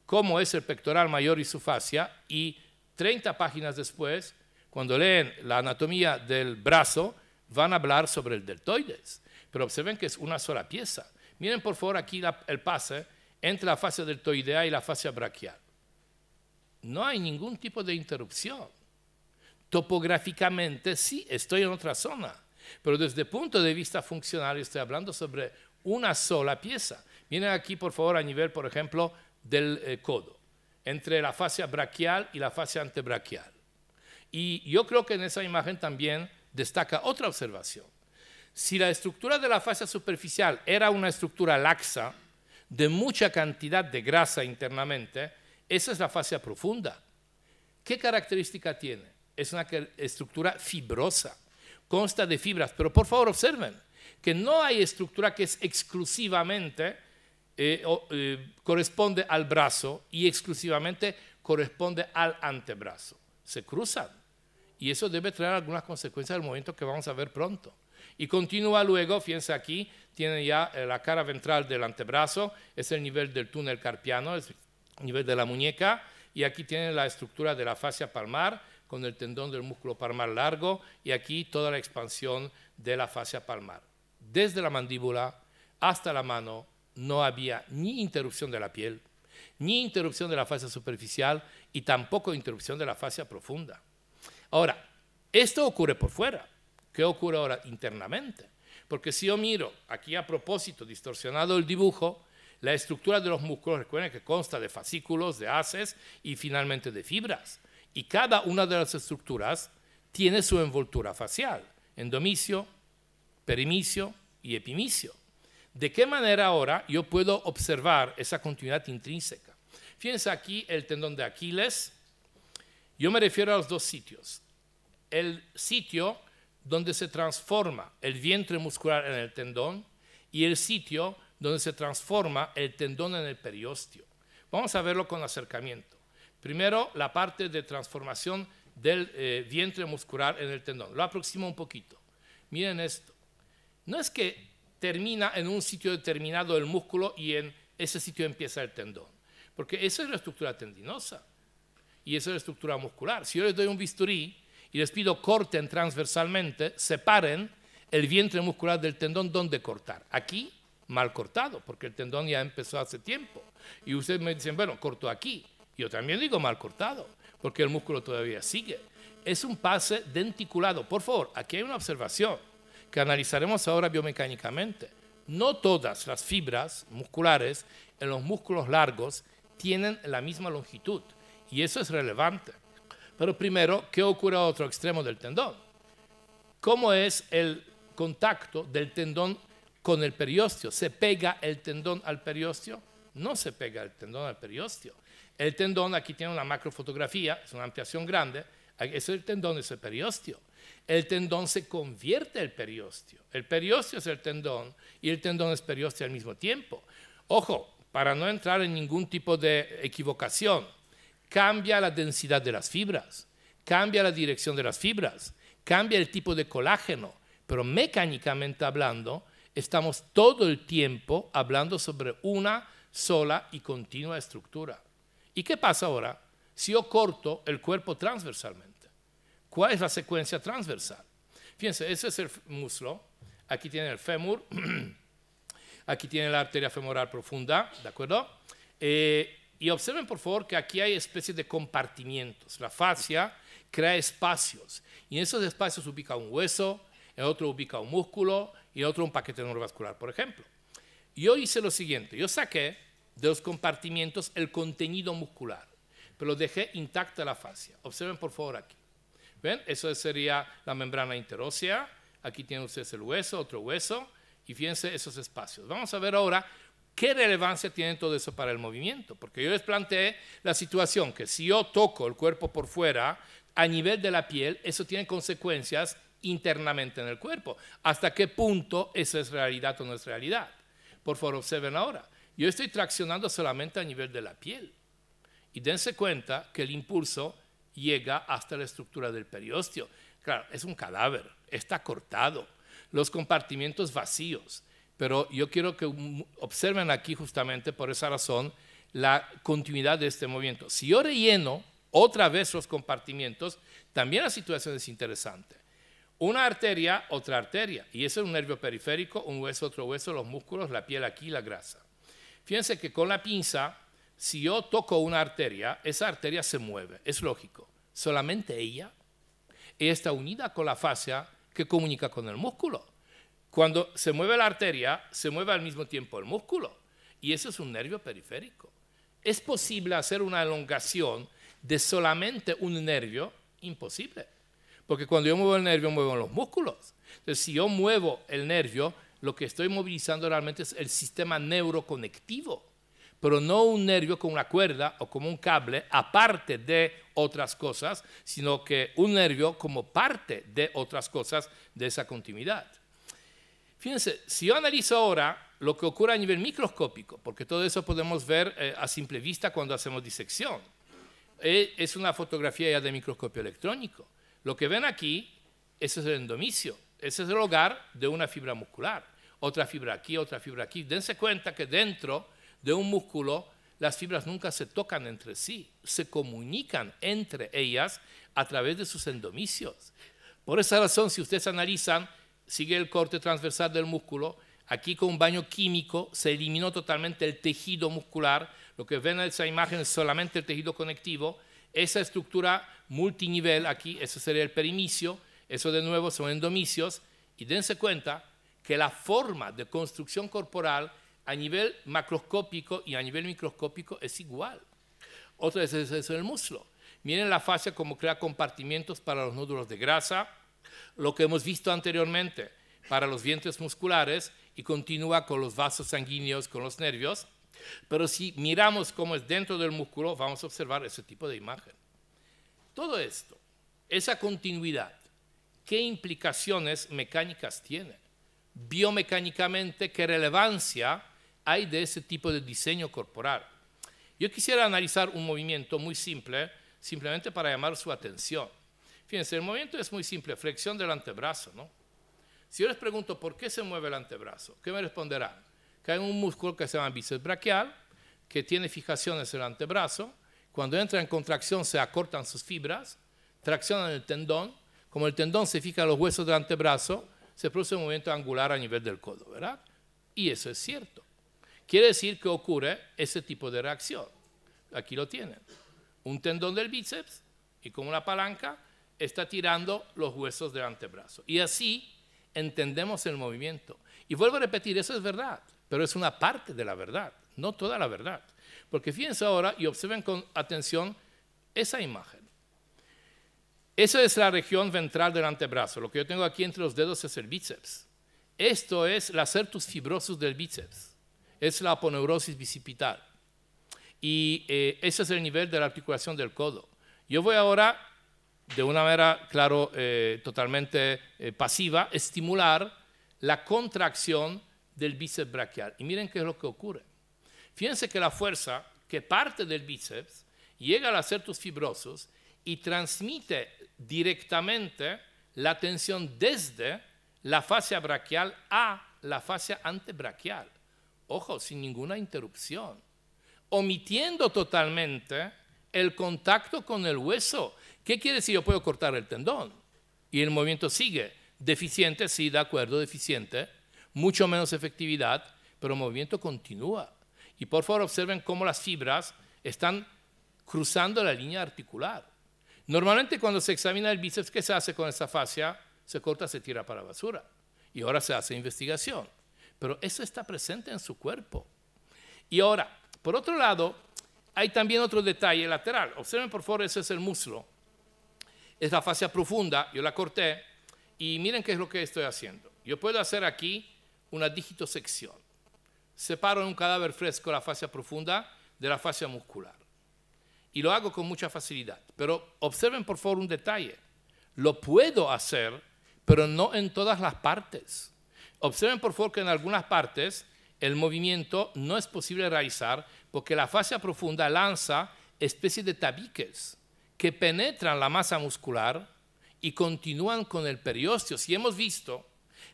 cómo es el pectoral mayor y su fascia y 30 páginas después, cuando leen la anatomía del brazo, van a hablar sobre el deltoides, pero observen que es una sola pieza. Miren por favor aquí el pase entre la fase deltoidea y la fase brachial. No hay ningún tipo de interrupción. Topográficamente sí, estoy en otra zona, pero desde el punto de vista funcional estoy hablando sobre una sola pieza. Miren aquí por favor a nivel, por ejemplo, del eh, codo, entre la fase brachial y la fase antebrachial. Y yo creo que en esa imagen también destaca otra observación. Si la estructura de la fascia superficial era una estructura laxa, de mucha cantidad de grasa internamente, esa es la fascia profunda. ¿Qué característica tiene? Es una estructura fibrosa, consta de fibras, pero por favor observen que no hay estructura que es exclusivamente eh, eh, corresponde al brazo y exclusivamente corresponde al antebrazo. Se cruzan y eso debe traer algunas consecuencias al momento que vamos a ver pronto. Y continúa luego, fíjense aquí, tiene ya eh, la cara ventral del antebrazo, es el nivel del túnel carpiano, es el nivel de la muñeca, y aquí tiene la estructura de la fascia palmar con el tendón del músculo palmar largo y aquí toda la expansión de la fascia palmar. Desde la mandíbula hasta la mano no había ni interrupción de la piel, ni interrupción de la fascia superficial y tampoco interrupción de la fascia profunda. Ahora, esto ocurre por fuera. ¿Qué ocurre ahora internamente? Porque si yo miro aquí a propósito, distorsionado el dibujo, la estructura de los músculos, recuerden que consta de fascículos, de haces y finalmente de fibras. Y cada una de las estructuras tiene su envoltura facial, endomicio, perimicio y epimicio. ¿De qué manera ahora yo puedo observar esa continuidad intrínseca? Fíjense aquí el tendón de Aquiles. Yo me refiero a los dos sitios el sitio donde se transforma el vientre muscular en el tendón y el sitio donde se transforma el tendón en el periósteo. Vamos a verlo con acercamiento. Primero, la parte de transformación del eh, vientre muscular en el tendón. Lo aproximo un poquito. Miren esto. No es que termina en un sitio determinado el músculo y en ese sitio empieza el tendón. Porque esa es la estructura tendinosa y esa es la estructura muscular. Si yo les doy un bisturí y les pido corten transversalmente, separen el vientre muscular del tendón, donde cortar? Aquí, mal cortado, porque el tendón ya empezó hace tiempo. Y ustedes me dicen, bueno, corto aquí. Yo también digo mal cortado, porque el músculo todavía sigue. Es un pase denticulado. Por favor, aquí hay una observación que analizaremos ahora biomecánicamente. No todas las fibras musculares en los músculos largos tienen la misma longitud, y eso es relevante. Pero primero, ¿qué ocurre a otro extremo del tendón? ¿Cómo es el contacto del tendón con el periósteo? ¿Se pega el tendón al periósteo? No se pega el tendón al periósteo. El tendón aquí tiene una macrofotografía, es una ampliación grande. es el tendón, es el periósteo. El tendón se convierte en el periósteo. El periósteo es el tendón y el tendón es periósteo al mismo tiempo. Ojo, para no entrar en ningún tipo de equivocación, cambia la densidad de las fibras, cambia la dirección de las fibras, cambia el tipo de colágeno, pero mecánicamente hablando, estamos todo el tiempo hablando sobre una sola y continua estructura. ¿Y qué pasa ahora si yo corto el cuerpo transversalmente? ¿Cuál es la secuencia transversal? Fíjense, ese es el muslo, aquí tiene el fémur, [CLEARS THROAT] aquí tiene la arteria femoral profunda, ¿de acuerdo? Eh, y observen por favor que aquí hay especies de compartimientos. La fascia crea espacios y en esos espacios ubica un hueso, en otro ubica un músculo y en otro un paquete neurovascular, por ejemplo. Yo hice lo siguiente, yo saqué de los compartimientos el contenido muscular, pero dejé intacta la fascia. Observen por favor aquí. ¿Ven? Eso sería la membrana interósea. Aquí tienen ustedes el hueso, otro hueso, y fíjense esos espacios. Vamos a ver ahora ¿Qué relevancia tiene todo eso para el movimiento? Porque yo les planteé la situación que si yo toco el cuerpo por fuera, a nivel de la piel, eso tiene consecuencias internamente en el cuerpo. ¿Hasta qué punto eso es realidad o no es realidad? Por favor, observen ahora. Yo estoy traccionando solamente a nivel de la piel. Y dense cuenta que el impulso llega hasta la estructura del periósteo. Claro, es un cadáver, está cortado, los compartimientos vacíos. Pero yo quiero que observen aquí justamente por esa razón la continuidad de este movimiento. Si yo relleno otra vez los compartimientos, también la situación es interesante. Una arteria, otra arteria, y ese es un nervio periférico, un hueso, otro hueso, los músculos, la piel aquí, la grasa. Fíjense que con la pinza, si yo toco una arteria, esa arteria se mueve, es lógico. Solamente ella, ella está unida con la fascia que comunica con el músculo. Cuando se mueve la arteria, se mueve al mismo tiempo el músculo y eso es un nervio periférico. ¿Es posible hacer una elongación de solamente un nervio? Imposible. Porque cuando yo muevo el nervio, muevo los músculos. Entonces, si yo muevo el nervio, lo que estoy movilizando realmente es el sistema neuroconectivo, pero no un nervio como una cuerda o como un cable, aparte de otras cosas, sino que un nervio como parte de otras cosas de esa continuidad. Fíjense, si yo analizo ahora lo que ocurre a nivel microscópico, porque todo eso podemos ver eh, a simple vista cuando hacemos disección, eh, es una fotografía ya de microscopio electrónico. Lo que ven aquí, ese es el endomicio, ese es el hogar de una fibra muscular. Otra fibra aquí, otra fibra aquí. Dense cuenta que dentro de un músculo las fibras nunca se tocan entre sí, se comunican entre ellas a través de sus endomicios. Por esa razón, si ustedes analizan sigue el corte transversal del músculo. Aquí con un baño químico se eliminó totalmente el tejido muscular. Lo que ven en esa imagen es solamente el tejido conectivo. Esa estructura multinivel aquí, eso sería el perimicio. Eso de nuevo son endomicios. Y dense cuenta que la forma de construcción corporal a nivel macroscópico y a nivel microscópico es igual. Otra es el muslo. Miren la fascia como crea compartimientos para los nódulos de grasa, lo que hemos visto anteriormente para los vientres musculares y continúa con los vasos sanguíneos, con los nervios. Pero si miramos cómo es dentro del músculo, vamos a observar ese tipo de imagen. Todo esto, esa continuidad, ¿qué implicaciones mecánicas tiene? Biomecánicamente, ¿qué relevancia hay de ese tipo de diseño corporal? Yo quisiera analizar un movimiento muy simple, simplemente para llamar su atención. Fíjense, el movimiento es muy simple, flexión del antebrazo, ¿no? Si yo les pregunto por qué se mueve el antebrazo, ¿qué me responderán? Que hay un músculo que se llama bíceps braquial, que tiene fijaciones en el antebrazo, cuando entra en contracción se acortan sus fibras, traccionan el tendón, como el tendón se fija en los huesos del antebrazo, se produce un movimiento angular a nivel del codo, ¿verdad? Y eso es cierto. Quiere decir que ocurre ese tipo de reacción. Aquí lo tienen. Un tendón del bíceps y con una palanca está tirando los huesos del antebrazo. Y así entendemos el movimiento. Y vuelvo a repetir, eso es verdad, pero es una parte de la verdad, no toda la verdad. Porque fíjense ahora y observen con atención esa imagen. Esa es la región ventral del antebrazo. Lo que yo tengo aquí entre los dedos es el bíceps. Esto es la certus fibrosus del bíceps. Es la aponeurosis bicipital. Y eh, ese es el nivel de la articulación del codo. Yo voy ahora de una manera, claro, eh, totalmente eh, pasiva, estimular la contracción del bíceps brachial. Y miren qué es lo que ocurre. Fíjense que la fuerza que parte del bíceps llega a los certos fibrosos y transmite directamente la tensión desde la fascia brachial a la fascia antebrachial. Ojo, sin ninguna interrupción, omitiendo totalmente el contacto con el hueso ¿Qué quiere decir? Yo puedo cortar el tendón y el movimiento sigue. Deficiente, sí, de acuerdo, deficiente. Mucho menos efectividad, pero el movimiento continúa. Y por favor observen cómo las fibras están cruzando la línea articular. Normalmente cuando se examina el bíceps, ¿qué se hace con esa fascia? Se corta, se tira para la basura. Y ahora se hace investigación. Pero eso está presente en su cuerpo. Y ahora, por otro lado, hay también otro detalle lateral. Observen por favor, ese es el muslo es la fascia profunda, yo la corté, y miren qué es lo que estoy haciendo. Yo puedo hacer aquí una digitosección. Separo en un cadáver fresco la fascia profunda de la fascia muscular. Y lo hago con mucha facilidad. Pero observen por favor un detalle. Lo puedo hacer, pero no en todas las partes. Observen por favor que en algunas partes el movimiento no es posible realizar porque la fascia profunda lanza especies de tabiques que penetran la masa muscular y continúan con el periósteo. Si hemos visto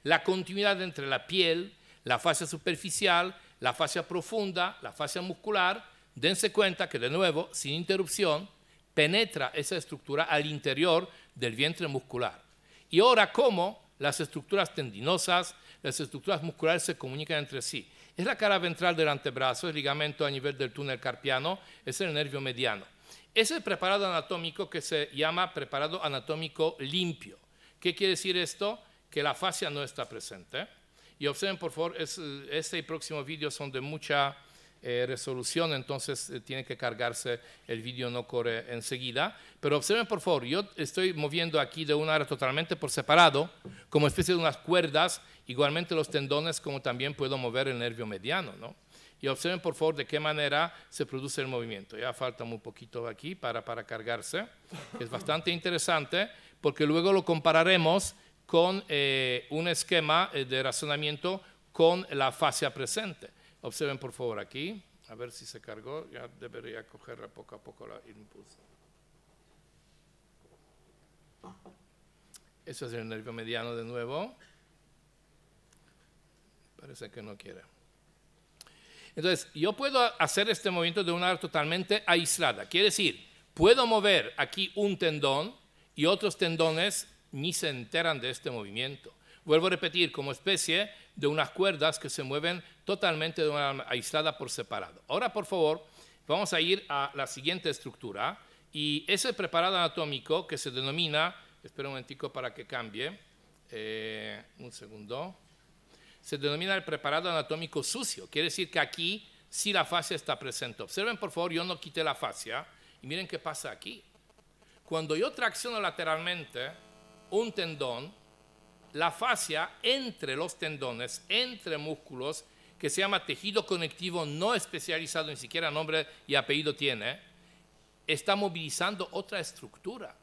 la continuidad entre la piel, la fascia superficial, la fascia profunda, la fascia muscular, dense cuenta que de nuevo, sin interrupción, penetra esa estructura al interior del vientre muscular. Y ahora, ¿cómo las estructuras tendinosas, las estructuras musculares se comunican entre sí? Es la cara ventral del antebrazo, el ligamento a nivel del túnel carpiano, es el nervio mediano ese preparado anatómico que se llama preparado anatómico limpio. ¿Qué quiere decir esto? Que la fascia no está presente. Y observen, por favor, este y próximo vídeo son de mucha eh, resolución, entonces eh, tiene que cargarse, el vídeo no corre enseguida. Pero observen, por favor, yo estoy moviendo aquí de un área totalmente por separado, como especie de unas cuerdas, igualmente los tendones, como también puedo mover el nervio mediano, ¿no? Y observen por favor de qué manera se produce el movimiento. Ya falta muy poquito aquí para, cargarse. Es bastante interesante porque luego lo compararemos con eh, un esquema eh, de razonamiento con la fascia presente. Observen por favor aquí, a ver si se cargó, ya debería coger poco a poco la impulso. Eso es el nervio mediano de nuevo. Parece que no quiere. Entonces, yo puedo hacer este movimiento de una manera totalmente aislada. Quiere decir, puedo mover aquí un tendón y otros tendones ni se enteran de este movimiento. Vuelvo a repetir, como especie de unas cuerdas que se mueven totalmente de una aislada por separado. Ahora, por favor, vamos a ir a la siguiente estructura y ese preparado anatómico que se denomina, espera un momentico para que cambie, eh, un segundo se denomina el preparado anatómico sucio. Quiere decir que aquí sí la fascia está presente. Observen, por favor, yo no quité la fascia y miren qué pasa aquí. Cuando yo tracciono lateralmente un tendón, la fascia entre los tendones, entre músculos, que se llama tejido conectivo no especializado, ni siquiera nombre y apellido tiene, está movilizando otra estructura.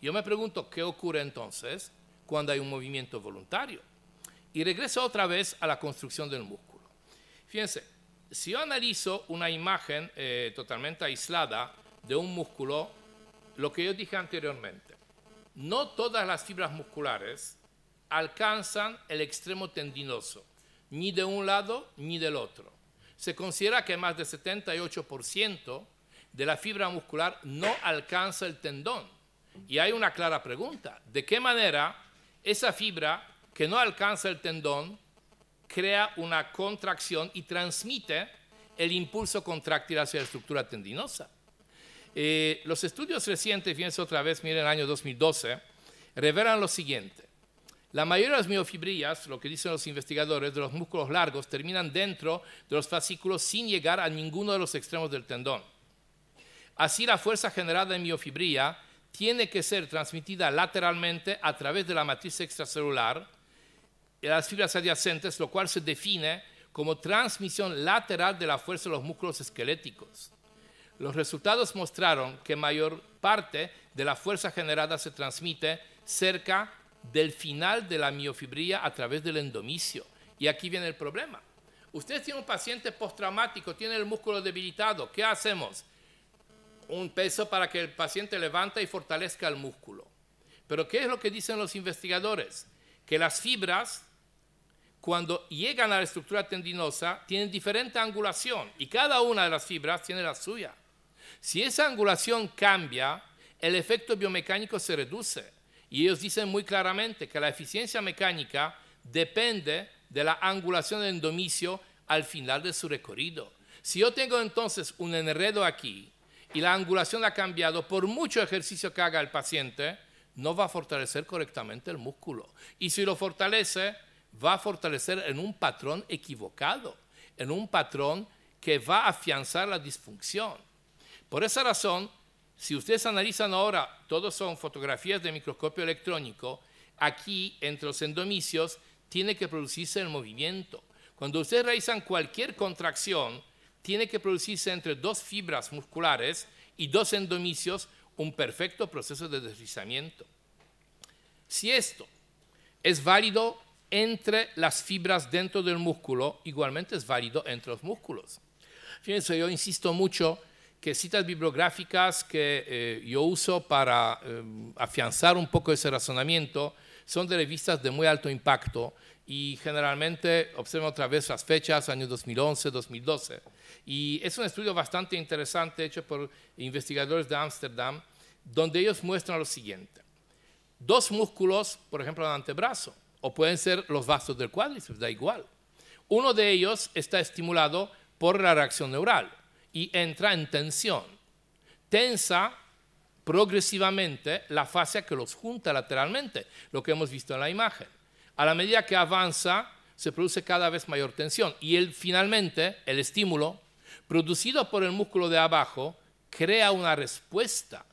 Yo me pregunto, ¿qué ocurre entonces cuando hay un movimiento voluntario? Y regreso otra vez a la construcción del músculo. Fíjense, si yo analizo una imagen eh, totalmente aislada de un músculo, lo que yo dije anteriormente, no todas las fibras musculares alcanzan el extremo tendinoso, ni de un lado ni del otro. Se considera que más del 78% de la fibra muscular no alcanza el tendón. Y hay una clara pregunta, ¿de qué manera esa fibra que no alcanza el tendón crea una contracción y transmite el impulso contráctil hacia la estructura tendinosa. Eh, los estudios recientes, fíjense otra vez, miren el año 2012, revelan lo siguiente. La mayoría de las miofibrillas, lo que dicen los investigadores, de los músculos largos terminan dentro de los fascículos sin llegar a ninguno de los extremos del tendón. Así la fuerza generada en miofibrilla tiene que ser transmitida lateralmente a través de la matriz extracelular, las fibras adyacentes, lo cual se define como transmisión lateral de la fuerza de los músculos esqueléticos. Los resultados mostraron que mayor parte de la fuerza generada se transmite cerca del final de la miofibrilla a través del endomicio. Y aquí viene el problema. Usted tiene un paciente postraumático, tiene el músculo debilitado. ¿Qué hacemos? Un peso para que el paciente levanta y fortalezca el músculo. Pero ¿qué es lo que dicen los investigadores? Que las fibras cuando llegan a la estructura tendinosa, tienen diferente angulación y cada una de las fibras tiene la suya. Si esa angulación cambia, el efecto biomecánico se reduce. Y ellos dicen muy claramente que la eficiencia mecánica depende de la angulación del endomicio al final de su recorrido. Si yo tengo entonces un enredo aquí y la angulación ha cambiado por mucho ejercicio que haga el paciente, no va a fortalecer correctamente el músculo. Y si lo fortalece, va a fortalecer en un patrón equivocado, en un patrón que va a afianzar la disfunción. Por esa razón, si ustedes analizan ahora, todos son fotografías de microscopio electrónico, aquí entre los endomicios tiene que producirse el movimiento. Cuando ustedes realizan cualquier contracción, tiene que producirse entre dos fibras musculares y dos endomisios un perfecto proceso de deslizamiento. Si esto es válido entre las fibras dentro del músculo igualmente es válido entre los músculos. Fíjense, yo insisto mucho que citas bibliográficas que eh, yo uso para em, afianzar un poco ese razonamiento son de revistas de muy alto impacto y generalmente observo otra vez las fechas, año 2011, 2012. Y es un estudio bastante interesante hecho por investigadores de Ámsterdam, donde ellos muestran lo siguiente. Dos músculos, por ejemplo, del antebrazo, o pueden ser los vasos del cuádriceps, da igual. Uno de ellos está estimulado por la reacción neural y entra en tensión. Tensa progresivamente la fascia que los junta lateralmente, lo que hemos visto en la imagen. A la medida que avanza, se produce cada vez mayor tensión y el, finalmente el estímulo, producido por el músculo de abajo, crea una respuesta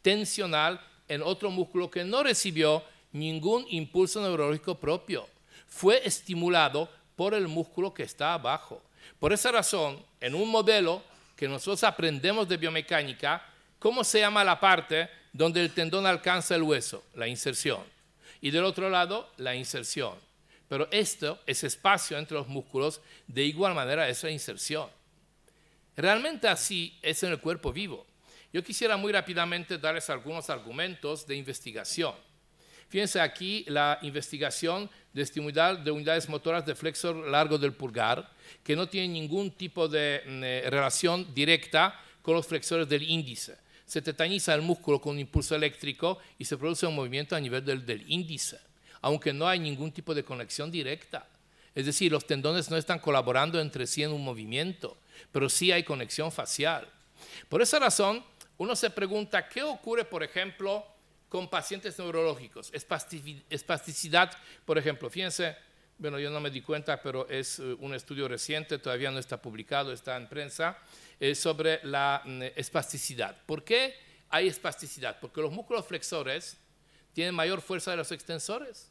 tensional en otro músculo que no recibió ningún impulso neurológico propio. Fue estimulado por el músculo que está abajo. Por esa razón, en un modelo que nosotros aprendemos de biomecánica, ¿cómo se llama la parte donde el tendón alcanza el hueso? La inserción. Y del otro lado, la inserción. Pero esto, es espacio entre los músculos, de igual manera es la inserción. Realmente así es en el cuerpo vivo. Yo quisiera muy rápidamente darles algunos argumentos de investigación. Fíjense aquí la investigación de estimular de unidades motoras de flexor largo del pulgar, que no tiene ningún tipo de mm, eh, relación directa con los flexores del índice. Se tetaniza el músculo con un impulso eléctrico y se produce un movimiento a nivel del, del índice, aunque no hay ningún tipo de conexión directa. Es decir, los tendones no están colaborando entre sí en un movimiento, pero sí hay conexión facial. Por esa razón, uno se pregunta qué ocurre, por ejemplo, con pacientes neurológicos, espasticidad, por ejemplo, fíjense, bueno, yo no me di cuenta, pero es eh, un estudio reciente, todavía no está publicado, está en prensa, eh, sobre la mm, espasticidad. ¿Por qué hay espasticidad? Porque los músculos flexores tienen mayor fuerza de los extensores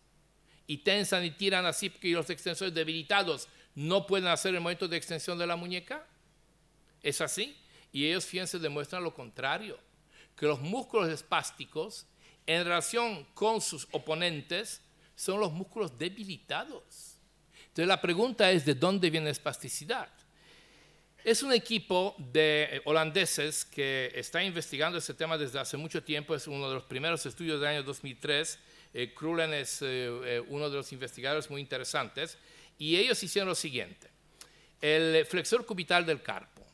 y tensan y tiran así porque los extensores debilitados no pueden hacer el movimiento de extensión de la muñeca. ¿Es así? Y ellos, fíjense, demuestran lo contrario, que los músculos espásticos en relación con sus oponentes son los músculos debilitados. Entonces la pregunta es de dónde viene la espasticidad. Es un equipo de eh, holandeses que está investigando este tema desde hace mucho tiempo, es uno de los primeros estudios del año 2003. Eh, es eh, eh, uno de los investigadores muy interesantes y ellos hicieron lo siguiente. El flexor cubital del carpo.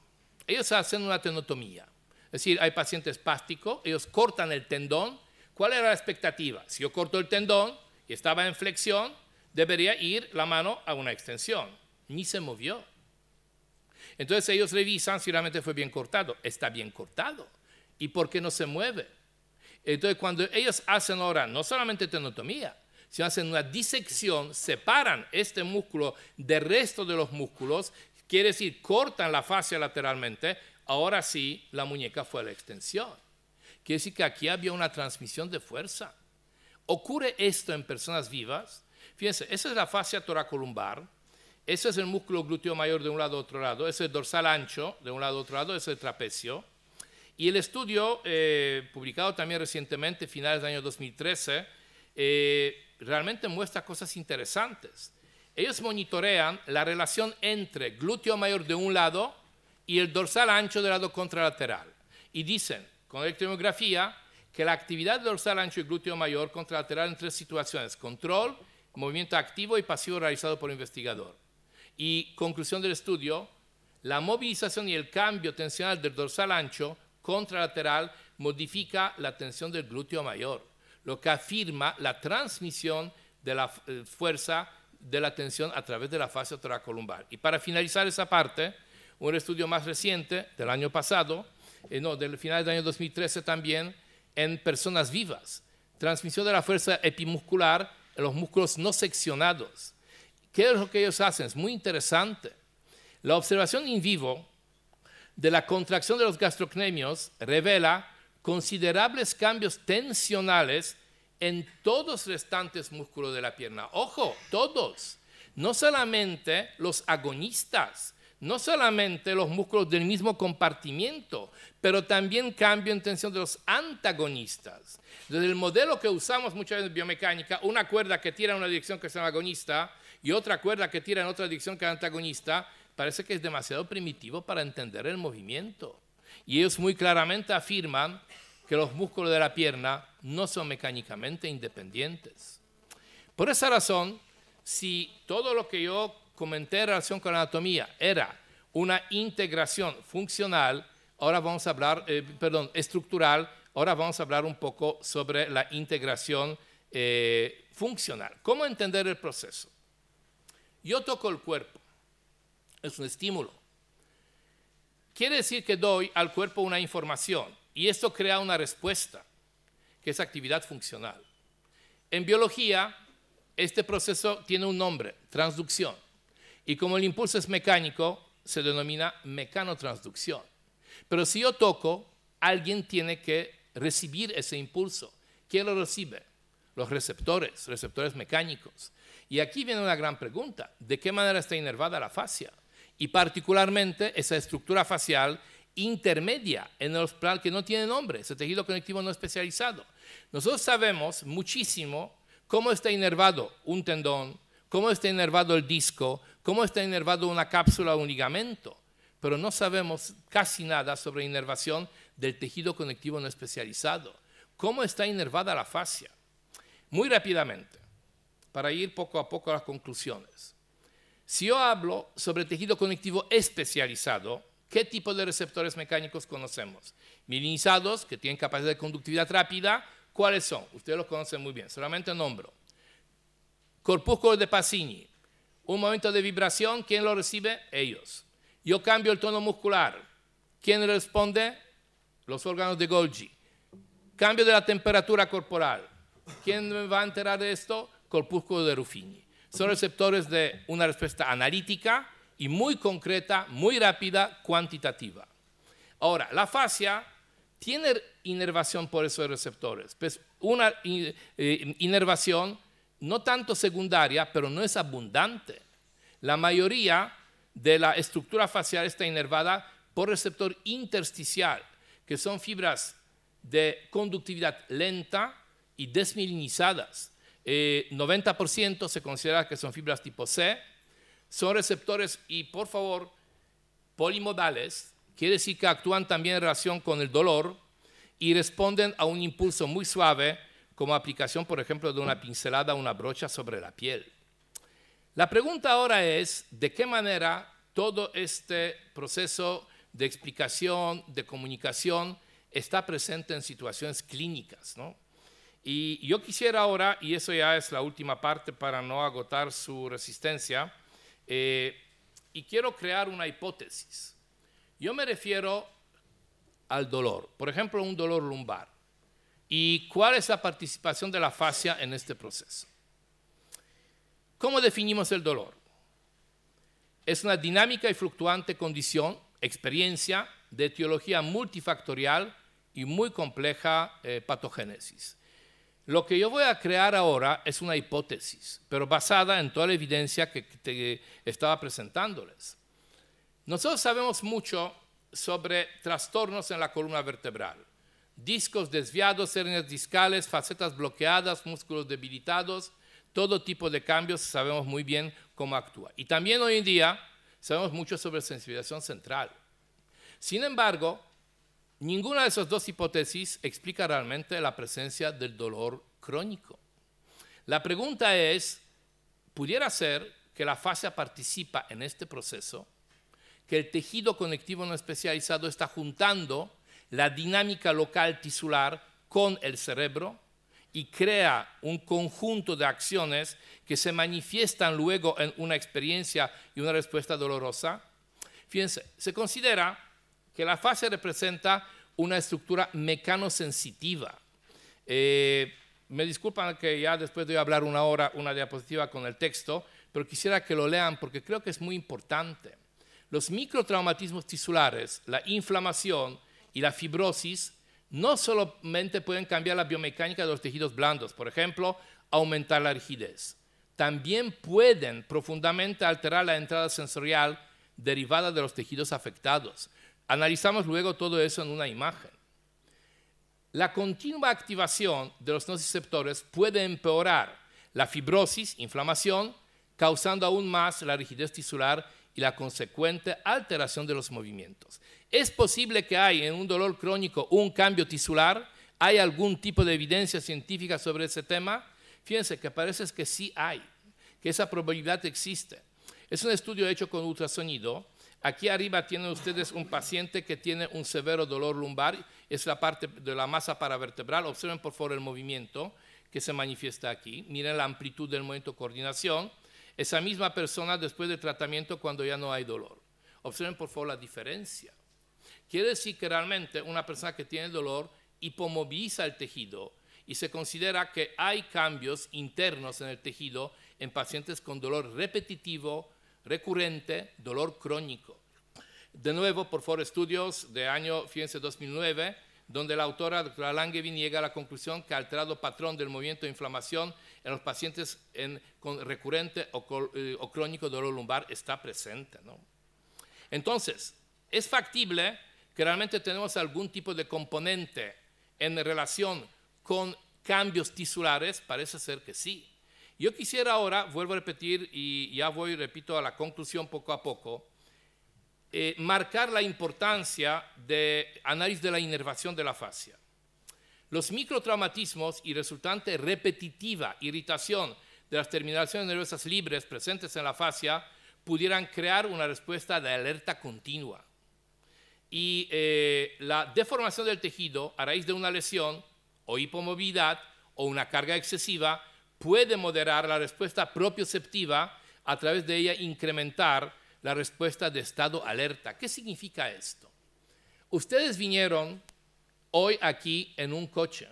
Ellos hacen una tenotomía. Es decir, hay pacientes espástico, ellos cortan el tendón ¿Cuál era la expectativa? Si yo corto el tendón y estaba en flexión, debería ir la mano a una extensión. Ni se movió. Entonces ellos revisan si realmente fue bien cortado. Está bien cortado. ¿Y por qué no se mueve? Entonces cuando ellos hacen ahora no solamente tenotomía, sino hacen una disección, separan este músculo del resto de los músculos, quiere decir cortan la fascia lateralmente, ahora sí la muñeca fue a la extensión. Quiere decir que aquí había una transmisión de fuerza. Ocurre esto en personas vivas. Fíjense, esa es la fascia toracolumbar, ese es el músculo glúteo mayor de un lado a otro lado, ese es el dorsal ancho de un lado a otro lado, ese es el trapecio. Y el estudio, eh, publicado también recientemente, finales del año 2013, eh, realmente muestra cosas interesantes. Ellos monitorean la relación entre glúteo mayor de un lado y el dorsal ancho del lado contralateral. Y dicen, con electromiografía que la actividad dorsal ancho y glúteo mayor contralateral en tres situaciones, control, movimiento activo y pasivo realizado por el investigador. Y conclusión del estudio, la movilización y el cambio tensional del dorsal ancho contralateral modifica la tensión del glúteo mayor, lo que afirma la transmisión de la eh, fuerza de la tensión a través de la fase toracolumbar. Y para finalizar esa parte, un estudio más reciente del año pasado, eh, no, del final del año 2013 también, en personas vivas. Transmisión de la fuerza epimuscular en los músculos no seccionados. ¿Qué es lo que ellos hacen? Es muy interesante. La observación in vivo de la contracción de los gastrocnemios revela considerables cambios tensionales en todos los restantes músculos de la pierna. Ojo, todos, no solamente los agonistas, no solamente los músculos del mismo compartimiento, pero también cambio en tensión de los antagonistas. Desde el modelo que usamos muchas veces en biomecánica, una cuerda que tira en una dirección que es antagonista y otra cuerda que tira en otra dirección que es antagonista, parece que es demasiado primitivo para entender el movimiento. Y ellos muy claramente afirman que los músculos de la pierna no son mecánicamente independientes. Por esa razón, si todo lo que yo comenté en relación con la anatomía, era una integración funcional, ahora vamos a hablar, eh, perdón, estructural, ahora vamos a hablar un poco sobre la integración eh, funcional. ¿Cómo entender el proceso? Yo toco el cuerpo, es un estímulo. Quiere decir que doy al cuerpo una información y esto crea una respuesta, que es actividad funcional. En biología, este proceso tiene un nombre, transducción. Y como el impulso es mecánico, se denomina mecanotransducción. Pero si yo toco, alguien tiene que recibir ese impulso. ¿Quién lo recibe? Los receptores, receptores mecánicos. Y aquí viene una gran pregunta, ¿de qué manera está inervada la fascia? Y particularmente esa estructura facial intermedia en el hospital que no tiene nombre, ese tejido conectivo no especializado. Nosotros sabemos muchísimo cómo está inervado un tendón, cómo está inervado el disco, cómo está inervado una cápsula o un ligamento, pero no sabemos casi nada sobre inervación del tejido conectivo no especializado, cómo está inervada la fascia. Muy rápidamente, para ir poco a poco a las conclusiones. Si yo hablo sobre tejido conectivo especializado, ¿qué tipo de receptores mecánicos conocemos? Milinizados, que tienen capacidad de conductividad rápida, ¿cuáles son? Ustedes los conocen muy bien, solamente nombro. Corpúsculo de Pacini, un momento de vibración, ¿quién lo recibe? Ellos. Yo cambio el tono muscular. ¿Quién responde? Los órganos de Golgi. Cambio de la temperatura corporal. ¿Quién me va a enterar de esto? Corpúsculo de Ruffini. Son receptores de una respuesta analítica y muy concreta, muy rápida, cuantitativa. Ahora, la fascia tiene inervación por esos receptores. Pues una eh, inervación no tanto secundaria, pero no es abundante. La mayoría de la estructura facial está inervada por receptor intersticial, que son fibras de conductividad lenta y desmilinizadas. 90% eh, se considera que son fibras tipo C, son receptores y por favor polimodales, quiere decir que actúan también en relación con el dolor y responden a un impulso muy suave como aplicación, por ejemplo, de una pincelada o una brocha sobre la piel. La pregunta ahora es, ¿de qué manera todo este proceso de explicación, de comunicación, está presente en situaciones clínicas? Y yo quisiera ahora, y eso ya es la última parte para no agotar su resistencia, eh, y quiero crear una hipótesis. Yo me refiero al dolor, por ejemplo, un dolor lumbar. ¿Y cuál es la participación de la fascia en este proceso? ¿Cómo definimos el dolor? Es una dinámica y fluctuante condición, experiencia de etiología multifactorial y muy compleja eh, patogénesis. Lo que yo voy a crear ahora es una hipótesis, pero basada en toda la evidencia que te estaba presentándoles. Nosotros sabemos mucho sobre trastornos en la columna vertebral discos desviados, hernias discales, facetas bloqueadas, músculos debilitados, todo tipo de cambios, sabemos muy bien cómo actúa. Y también hoy en día sabemos mucho sobre sensibilización central. Sin embargo, ninguna de esas dos hipótesis explica realmente la presencia del dolor crónico. La pregunta es, ¿pudiera ser que la fascia participa en este proceso? ¿Que el tejido conectivo no especializado está juntando la dinámica local tisular con el cerebro y crea un conjunto de acciones que se manifiestan luego en una experiencia y una respuesta dolorosa. Fíjense, se considera que la fase representa una estructura mecanosensitiva. Eh, me disculpan que ya después de hablar una hora, una diapositiva con el texto, pero quisiera que lo lean porque creo que es muy importante. Los microtraumatismos tisulares, la inflamación, y la fibrosis no solamente pueden cambiar la biomecánica de los tejidos blandos, por ejemplo, aumentar la rigidez, también pueden profundamente alterar la entrada sensorial derivada de los tejidos afectados. Analizamos luego todo eso en una imagen. La continua activación de los nociceptores puede empeorar la fibrosis, inflamación, causando aún más la rigidez tisular y la consecuente alteración de los movimientos. ¿Es posible que hay en un dolor crónico un cambio tisular? ¿Hay algún tipo de evidencia científica sobre ese tema? Fíjense que parece que sí hay, que esa probabilidad existe. Es un estudio hecho con ultrasonido. Aquí arriba tienen ustedes un paciente que tiene un severo dolor lumbar, es la parte de la masa paravertebral. Observen por favor el movimiento que se manifiesta aquí. Miren la amplitud del momento de coordinación. Esa misma persona después de tratamiento cuando ya no hay dolor. Observen por favor la diferencia. Quiere decir que realmente una persona que tiene dolor hipomoviliza el tejido y se considera que hay cambios internos en el tejido en pacientes con dolor repetitivo, recurrente, dolor crónico. De nuevo, por favor, estudios de año, fíjense, 2009, donde la autora, doctora llega a la conclusión que alterado patrón del movimiento de inflamación en los pacientes con recurrente eh, o, crónico dolor lumbar está presente. Entonces, es factible que realmente tenemos algún tipo de componente en relación con cambios tisulares, parece ser que sí. Yo quisiera ahora, vuelvo a repetir y ya voy, repito, a la conclusión poco a poco, eh, marcar la importancia de análisis de la inervación de la fascia. Los microtraumatismos y resultante repetitiva irritación de las terminaciones nerviosas libres presentes en la fascia pudieran crear una respuesta de alerta continua y eh, la deformación del tejido a raíz de una lesión o hipomovilidad o una carga excesiva puede moderar la respuesta propioceptiva, a través de ella incrementar la respuesta de estado alerta. ¿Qué significa esto? Ustedes vinieron hoy aquí en un coche.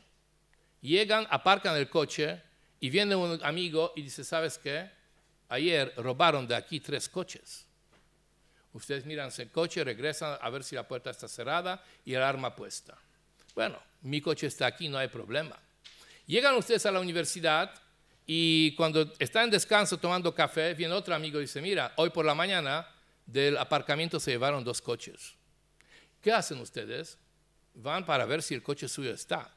Llegan, aparcan el coche y viene un amigo y dice, ¿sabes qué? Ayer robaron de aquí tres coches. Ustedes miran el coche, regresan a ver si la puerta está cerrada y el arma puesta. Bueno, mi coche está aquí, no hay problema. Llegan ustedes a la universidad y cuando están en descanso tomando café, viene otro amigo y dice, mira, hoy por la mañana del aparcamiento se llevaron dos coches. ¿Qué hacen ustedes? Van para ver si el coche suyo está.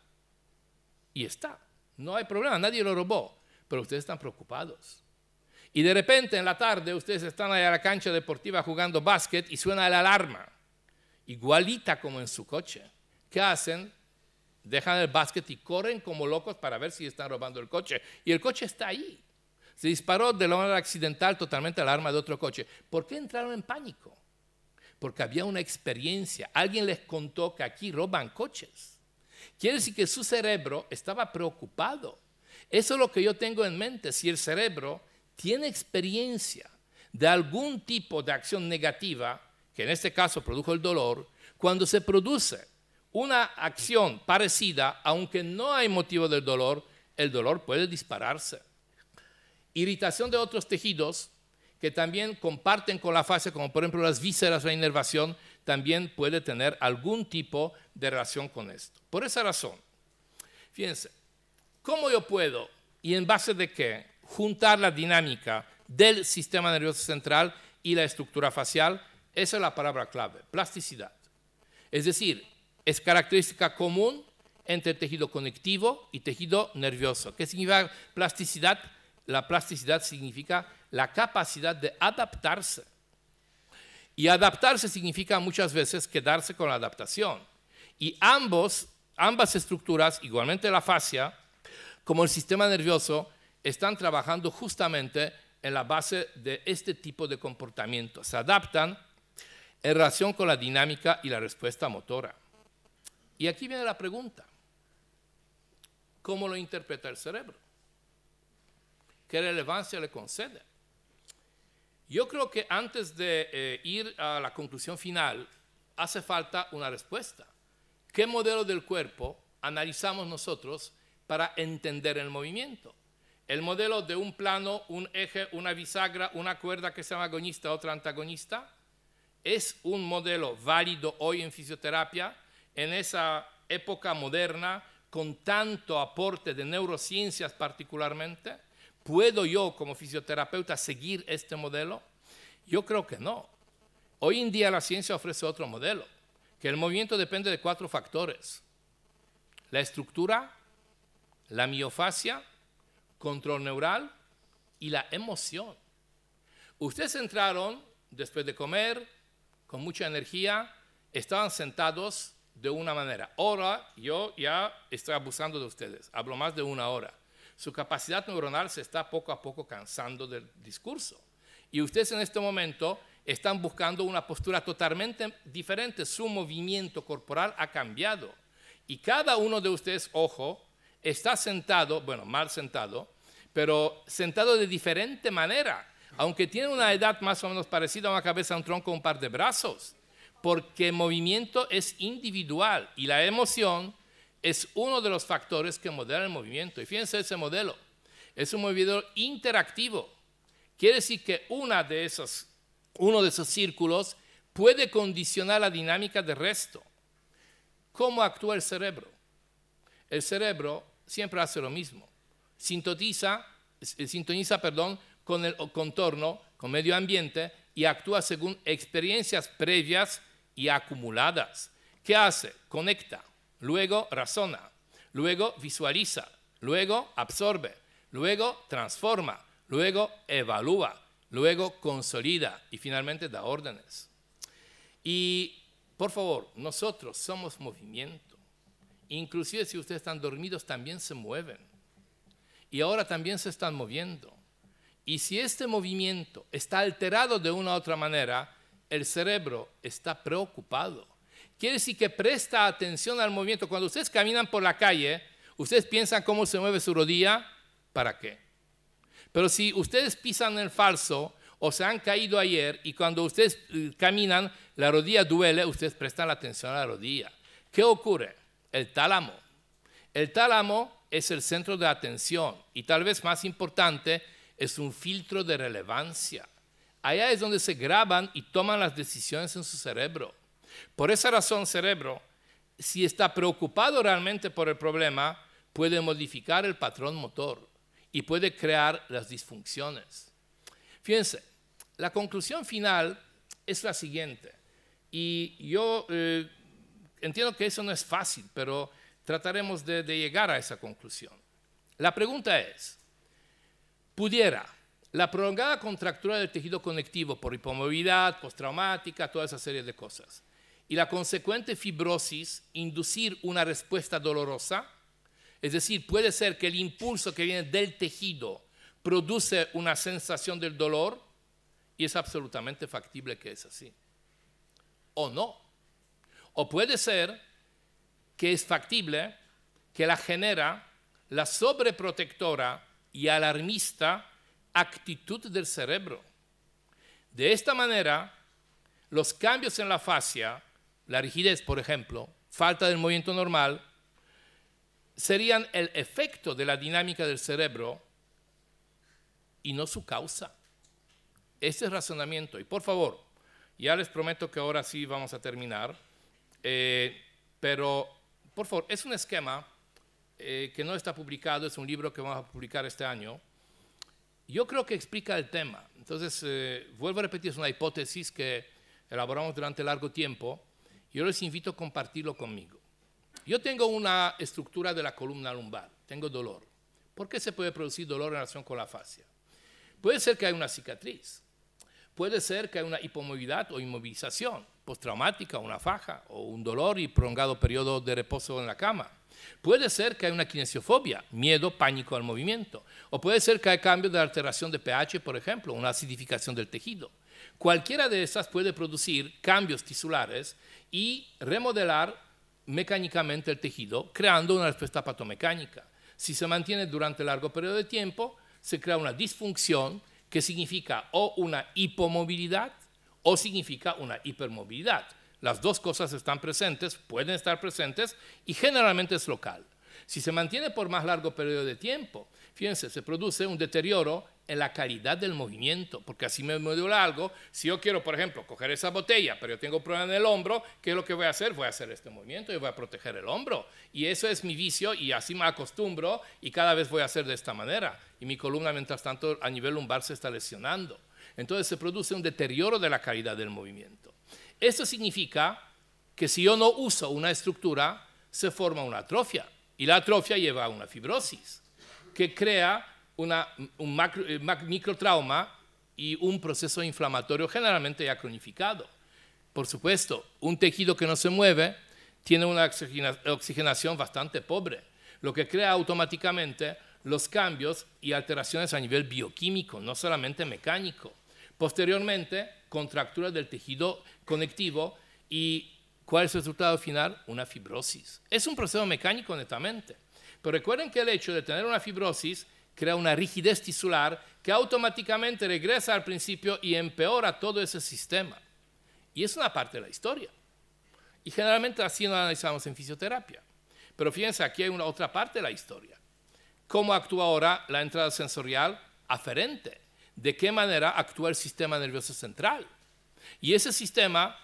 Y está. No hay problema, nadie lo robó, pero ustedes están preocupados. Y de repente en la tarde ustedes están allá a la cancha deportiva jugando básquet y suena la alarma, igualita como en su coche. ¿Qué hacen? Dejan el básquet y corren como locos para ver si están robando el coche. Y el coche está ahí. Se disparó de la manera accidental totalmente la alarma de otro coche. ¿Por qué entraron en pánico? Porque había una experiencia. Alguien les contó que aquí roban coches. Quiere decir que su cerebro estaba preocupado. Eso es lo que yo tengo en mente. Si el cerebro tiene experiencia de algún tipo de acción negativa, que en este caso produjo el dolor, cuando se produce una acción parecida, aunque no hay motivo del dolor, el dolor puede dispararse. Irritación de otros tejidos que también comparten con la fase, como por ejemplo las vísceras, la inervación, también puede tener algún tipo de relación con esto. Por esa razón, fíjense, ¿cómo yo puedo y en base de qué juntar la dinámica del sistema nervioso central y la estructura facial, esa es la palabra clave, plasticidad. Es decir, es característica común entre tejido conectivo y tejido nervioso. ¿Qué significa plasticidad? La plasticidad significa la capacidad de adaptarse. Y adaptarse significa muchas veces quedarse con la adaptación. Y ambas estructuras, igualmente la fascia, como el sistema nervioso, están trabajando justamente en la base de este tipo de comportamiento. Se adaptan en relación con la dinámica y la respuesta motora. Y aquí viene la pregunta. ¿Cómo lo interpreta el cerebro? ¿Qué relevancia le concede? Yo creo que antes de eh, ir a la conclusión final, hace falta una respuesta. ¿Qué modelo del cuerpo analizamos nosotros para entender el movimiento? el modelo de un plano, un eje, una bisagra, una cuerda que sea agonista, otra antagonista, es un modelo válido hoy en fisioterapia, en esa época moderna, con tanto aporte de neurociencias particularmente. ¿Puedo yo como fisioterapeuta seguir este modelo? Yo creo que no. Hoy en día la ciencia ofrece otro modelo, que el movimiento depende de cuatro factores. La estructura, la miofasia, control neural y la emoción. Ustedes entraron después de comer, con mucha energía, estaban sentados de una manera. Ahora yo ya estoy abusando de ustedes, hablo más de una hora. Su capacidad neuronal se está poco a poco cansando del discurso. Y ustedes en este momento están buscando una postura totalmente diferente, su movimiento corporal ha cambiado. Y cada uno de ustedes, ojo, está sentado, bueno, mal sentado, pero sentado de diferente manera, aunque tiene una edad más o menos parecida a una cabeza, un tronco, un par de brazos, porque el movimiento es individual y la emoción es uno de los factores que modela el movimiento. Y fíjense ese modelo, es un movimiento interactivo. Quiere decir que una de esos, uno de esos círculos puede condicionar la dinámica del resto. ¿Cómo actúa el cerebro? El cerebro siempre hace lo mismo eh, sintoniza, perdón, con el contorno, con medio ambiente y actúa según experiencias previas y acumuladas. ¿Qué hace? Conecta, luego razona, luego visualiza, luego absorbe, luego transforma, luego evalúa, luego consolida y finalmente da órdenes. Y por favor, nosotros somos movimiento. Inclusive si ustedes están dormidos también se mueven y ahora también se están moviendo. Y si este movimiento está alterado de una u otra manera, el cerebro está preocupado. Quiere decir que presta atención al movimiento. Cuando ustedes caminan por la calle, ustedes piensan cómo se mueve su rodilla, ¿para qué? Pero si ustedes pisan el falso o se han caído ayer y cuando ustedes eh, caminan, la rodilla duele, ustedes prestan atención a la rodilla. ¿Qué ocurre? El tálamo. El tálamo es el centro de atención y tal vez más importante, es un filtro de relevancia. Allá es donde se graban y toman las decisiones en su cerebro. Por esa razón, cerebro, si está preocupado realmente por el problema, puede modificar el patrón motor y puede crear las disfunciones. Fíjense, la conclusión final es la siguiente. Y yo eh, entiendo que eso no es fácil, pero Trataremos de, llegar a esa conclusión. La pregunta es, ¿pudiera la prolongada contractura del tejido conectivo por hipomovilidad, postraumática, toda esa serie de cosas, y la consecuente fibrosis inducir una respuesta dolorosa? Es decir, puede ser que el impulso que viene del tejido produce una sensación del dolor y es absolutamente factible que es así. O no. O puede ser que es factible, que la genera la sobreprotectora y alarmista actitud del cerebro. De esta manera, los cambios en la fascia, la rigidez, por ejemplo, falta del movimiento normal, serían el efecto de la dinámica del cerebro y no su causa. Ese es razonamiento. Y por favor, ya les prometo que ahora sí vamos a terminar, eh, pero por favor, es un esquema eh, que no está publicado, es un libro que vamos a publicar este año. Yo creo que explica el tema. Entonces, eh, vuelvo a repetir, es una hipótesis que elaboramos durante largo tiempo. Yo les invito a compartirlo conmigo. Yo tengo una estructura de la columna lumbar, tengo dolor. ¿Por qué se puede producir dolor en relación con la fascia? Puede ser que haya una cicatriz, Puede ser que haya una hipomovilidad o inmovilización postraumática, una faja o un dolor y prolongado periodo de reposo en la cama. Puede ser que haya una kinesiofobia, miedo, pánico al movimiento. O puede ser que haya cambios de alteración de pH, por ejemplo, una acidificación del tejido. Cualquiera de esas puede producir cambios tisulares y remodelar mecánicamente el tejido, creando una respuesta patomecánica. Si se mantiene durante largo periodo de tiempo, se crea una disfunción que significa o una hipomovilidad o significa una hipermovilidad. Las dos cosas están presentes, pueden estar presentes y generalmente es local. Si se mantiene por más largo periodo de tiempo, fíjense, se produce un deterioro en la calidad del movimiento, porque así me modula algo. Si yo quiero, por ejemplo, coger esa botella, pero yo tengo problema en el hombro, ¿qué es lo que voy a hacer? Voy a hacer este movimiento y voy a proteger el hombro. Y eso es mi vicio y así me acostumbro y cada vez voy a hacer de esta manera. Y mi columna, mientras tanto, a nivel lumbar se está lesionando. Entonces se produce un deterioro de la calidad del movimiento. eso significa que si yo no uso una estructura, se forma una atrofia. Y la atrofia lleva a una fibrosis, que crea un eh, microtrauma y un proceso inflamatorio generalmente ya cronificado. Por supuesto, un tejido que no se mueve tiene una oxigenación bastante pobre, lo que crea automáticamente los cambios y alteraciones a nivel bioquímico, no solamente mecánico. Posteriormente, contractura del tejido conectivo y ¿cuál es el resultado final? Una fibrosis. Es un proceso mecánico netamente. Pero recuerden que el hecho de tener una fibrosis crea una rigidez tisular que automáticamente regresa al principio y empeora todo ese sistema. Y es una parte de la historia. Y generalmente así lo analizamos en fisioterapia. Pero fíjense, aquí hay una otra parte de la historia. ¿Cómo actúa ahora la entrada sensorial aferente? ¿De qué manera actúa el sistema nervioso central? Y ese sistema,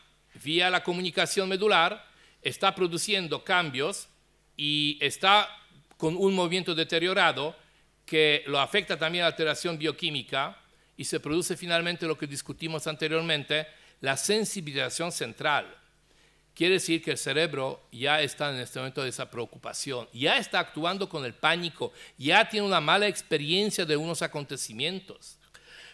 vía la comunicación medular, está produciendo cambios y está con un movimiento deteriorado que lo afecta también a la alteración bioquímica y se produce finalmente lo que discutimos anteriormente, la sensibilización central. Quiere decir que el cerebro ya está en este momento de esa preocupación, ya está actuando con el pánico, ya tiene una mala experiencia de unos acontecimientos.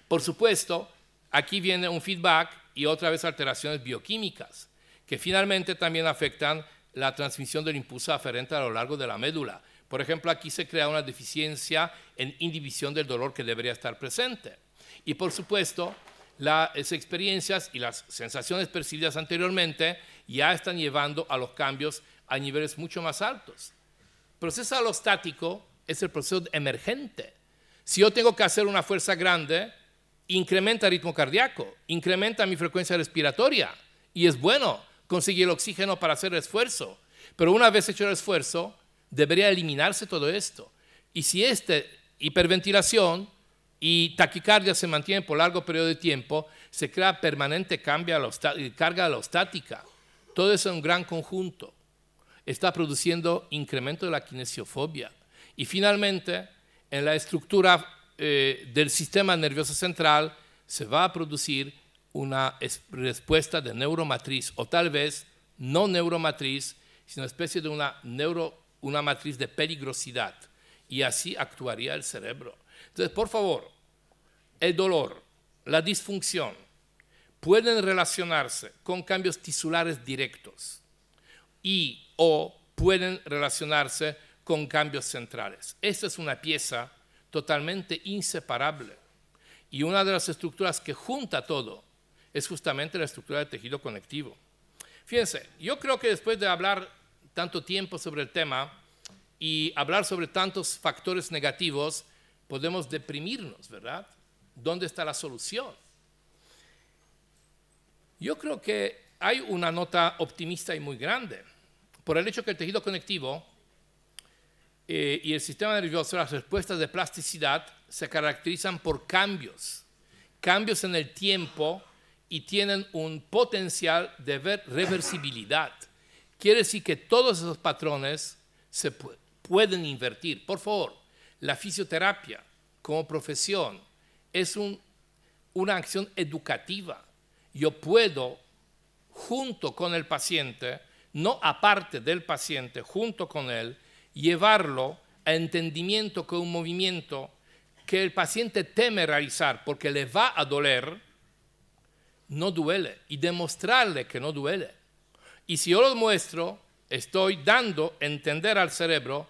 Por supuesto, aquí viene un feedback y otra vez alteraciones bioquímicas, que finalmente también afectan la transmisión del impulso aferente a lo largo de la médula. Por ejemplo, aquí se crea una deficiencia en indivisión del dolor que debería estar presente. Y por supuesto, las experiencias y las sensaciones percibidas anteriormente ya están llevando a los cambios a niveles mucho más altos. proceso alostático es el proceso emergente. Si yo tengo que hacer una fuerza grande, incrementa el ritmo cardíaco, incrementa mi frecuencia respiratoria y es bueno conseguir el oxígeno para hacer el esfuerzo. Pero una vez hecho el esfuerzo, Debería eliminarse todo esto. Y si esta hiperventilación y taquicardia se mantiene por largo periodo de tiempo, se crea permanente cambio carga alostática. Todo eso es un gran conjunto está produciendo incremento de la kinesiofobia. Y finalmente, en la estructura eh, del sistema nervioso central se va a producir una respuesta de neuromatriz, o tal vez no neuromatriz, sino especie de una neuro una matriz de peligrosidad y así actuaría el cerebro. Entonces, por favor, el dolor, la disfunción, pueden relacionarse con cambios tisulares directos y o pueden relacionarse con cambios centrales. Esta es una pieza totalmente inseparable y una de las estructuras que junta todo es justamente la estructura del tejido conectivo. Fíjense, yo creo que después de hablar tanto tiempo sobre el tema y hablar sobre tantos factores negativos, podemos deprimirnos, ¿verdad? ¿Dónde está la solución? Yo creo que hay una nota optimista y muy grande por el hecho que el tejido conectivo eh, y el sistema nervioso, las respuestas de plasticidad, se caracterizan por cambios, cambios en el tiempo y tienen un potencial de reversibilidad. Quiere decir que todos esos patrones se pueden invertir. Por favor, la fisioterapia como profesión es una acción educativa. Yo puedo, junto con el paciente, no aparte del paciente, junto con él, llevarlo a entendimiento que un movimiento que el paciente teme realizar porque le va a doler, no duele y demostrarle que no duele. Y si yo lo muestro, estoy dando a entender al cerebro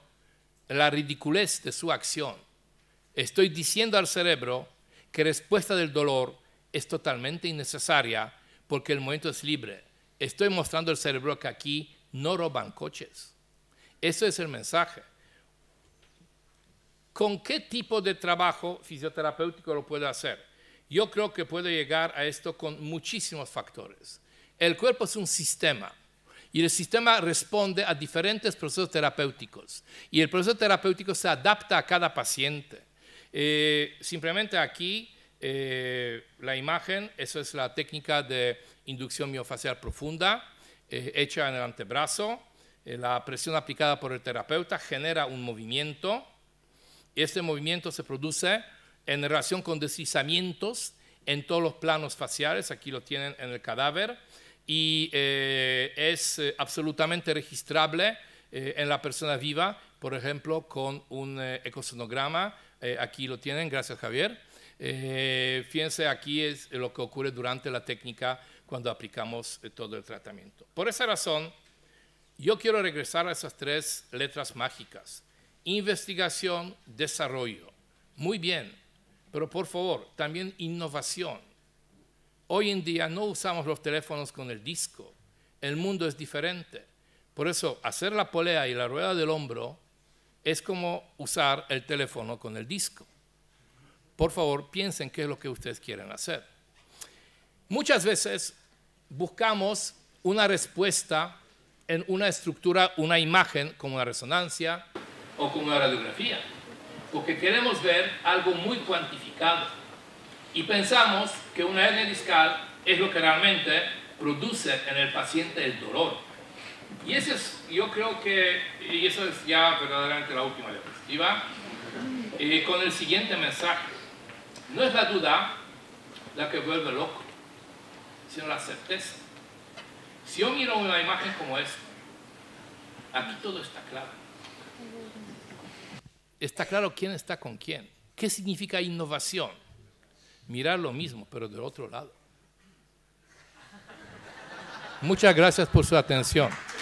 la ridiculez de su acción. Estoy diciendo al cerebro que respuesta del dolor es totalmente innecesaria porque el momento es libre. Estoy mostrando al cerebro que aquí no roban coches. Ese es el mensaje. ¿Con qué tipo de trabajo fisioterapéutico lo puedo hacer? Yo creo que puedo llegar a esto con muchísimos factores. El cuerpo es un sistema y el sistema responde a diferentes procesos terapéuticos. Y el proceso terapéutico se adapta a cada paciente. Eh, simplemente aquí eh, la imagen, eso es la técnica de inducción miofacial profunda, eh, hecha en el antebrazo. la presión aplicada por el terapeuta genera un movimiento. Este movimiento se produce en relación con deslizamientos en todos los planos faciales, aquí lo tienen en el cadáver, y eh, es eh, absolutamente registrable eh, en la persona viva, por ejemplo, con un ecosonograma. aquí lo tienen, gracias Javier. fíjense, aquí es lo que ocurre durante la técnica cuando aplicamos todo el tratamiento. Por esa razón, yo quiero regresar a esas tres letras mágicas. Investigación, desarrollo. Muy bien, pero por favor, también innovación. Hoy en día no usamos los teléfonos con el disco. El mundo es diferente. Por eso hacer la polea y la rueda del hombro es como usar el teléfono con el disco. Por favor, piensen qué es lo que ustedes quieren hacer. Muchas veces buscamos una respuesta en una estructura, una imagen, como una resonancia o como una radiografía, porque queremos ver algo muy cuantificado y pensamos que una hernia discal es lo que realmente produce en el paciente el dolor. Y eso es, yo creo que, y eso es ya verdaderamente la última diapositiva, con el siguiente mensaje. No es la duda la que vuelve loco, sino la certeza. Si yo miro una imagen como esta, aquí todo está claro. Está claro quién está con quién. ¿Qué significa innovación? mirar lo mismo, pero del otro lado. Muchas gracias por su atención.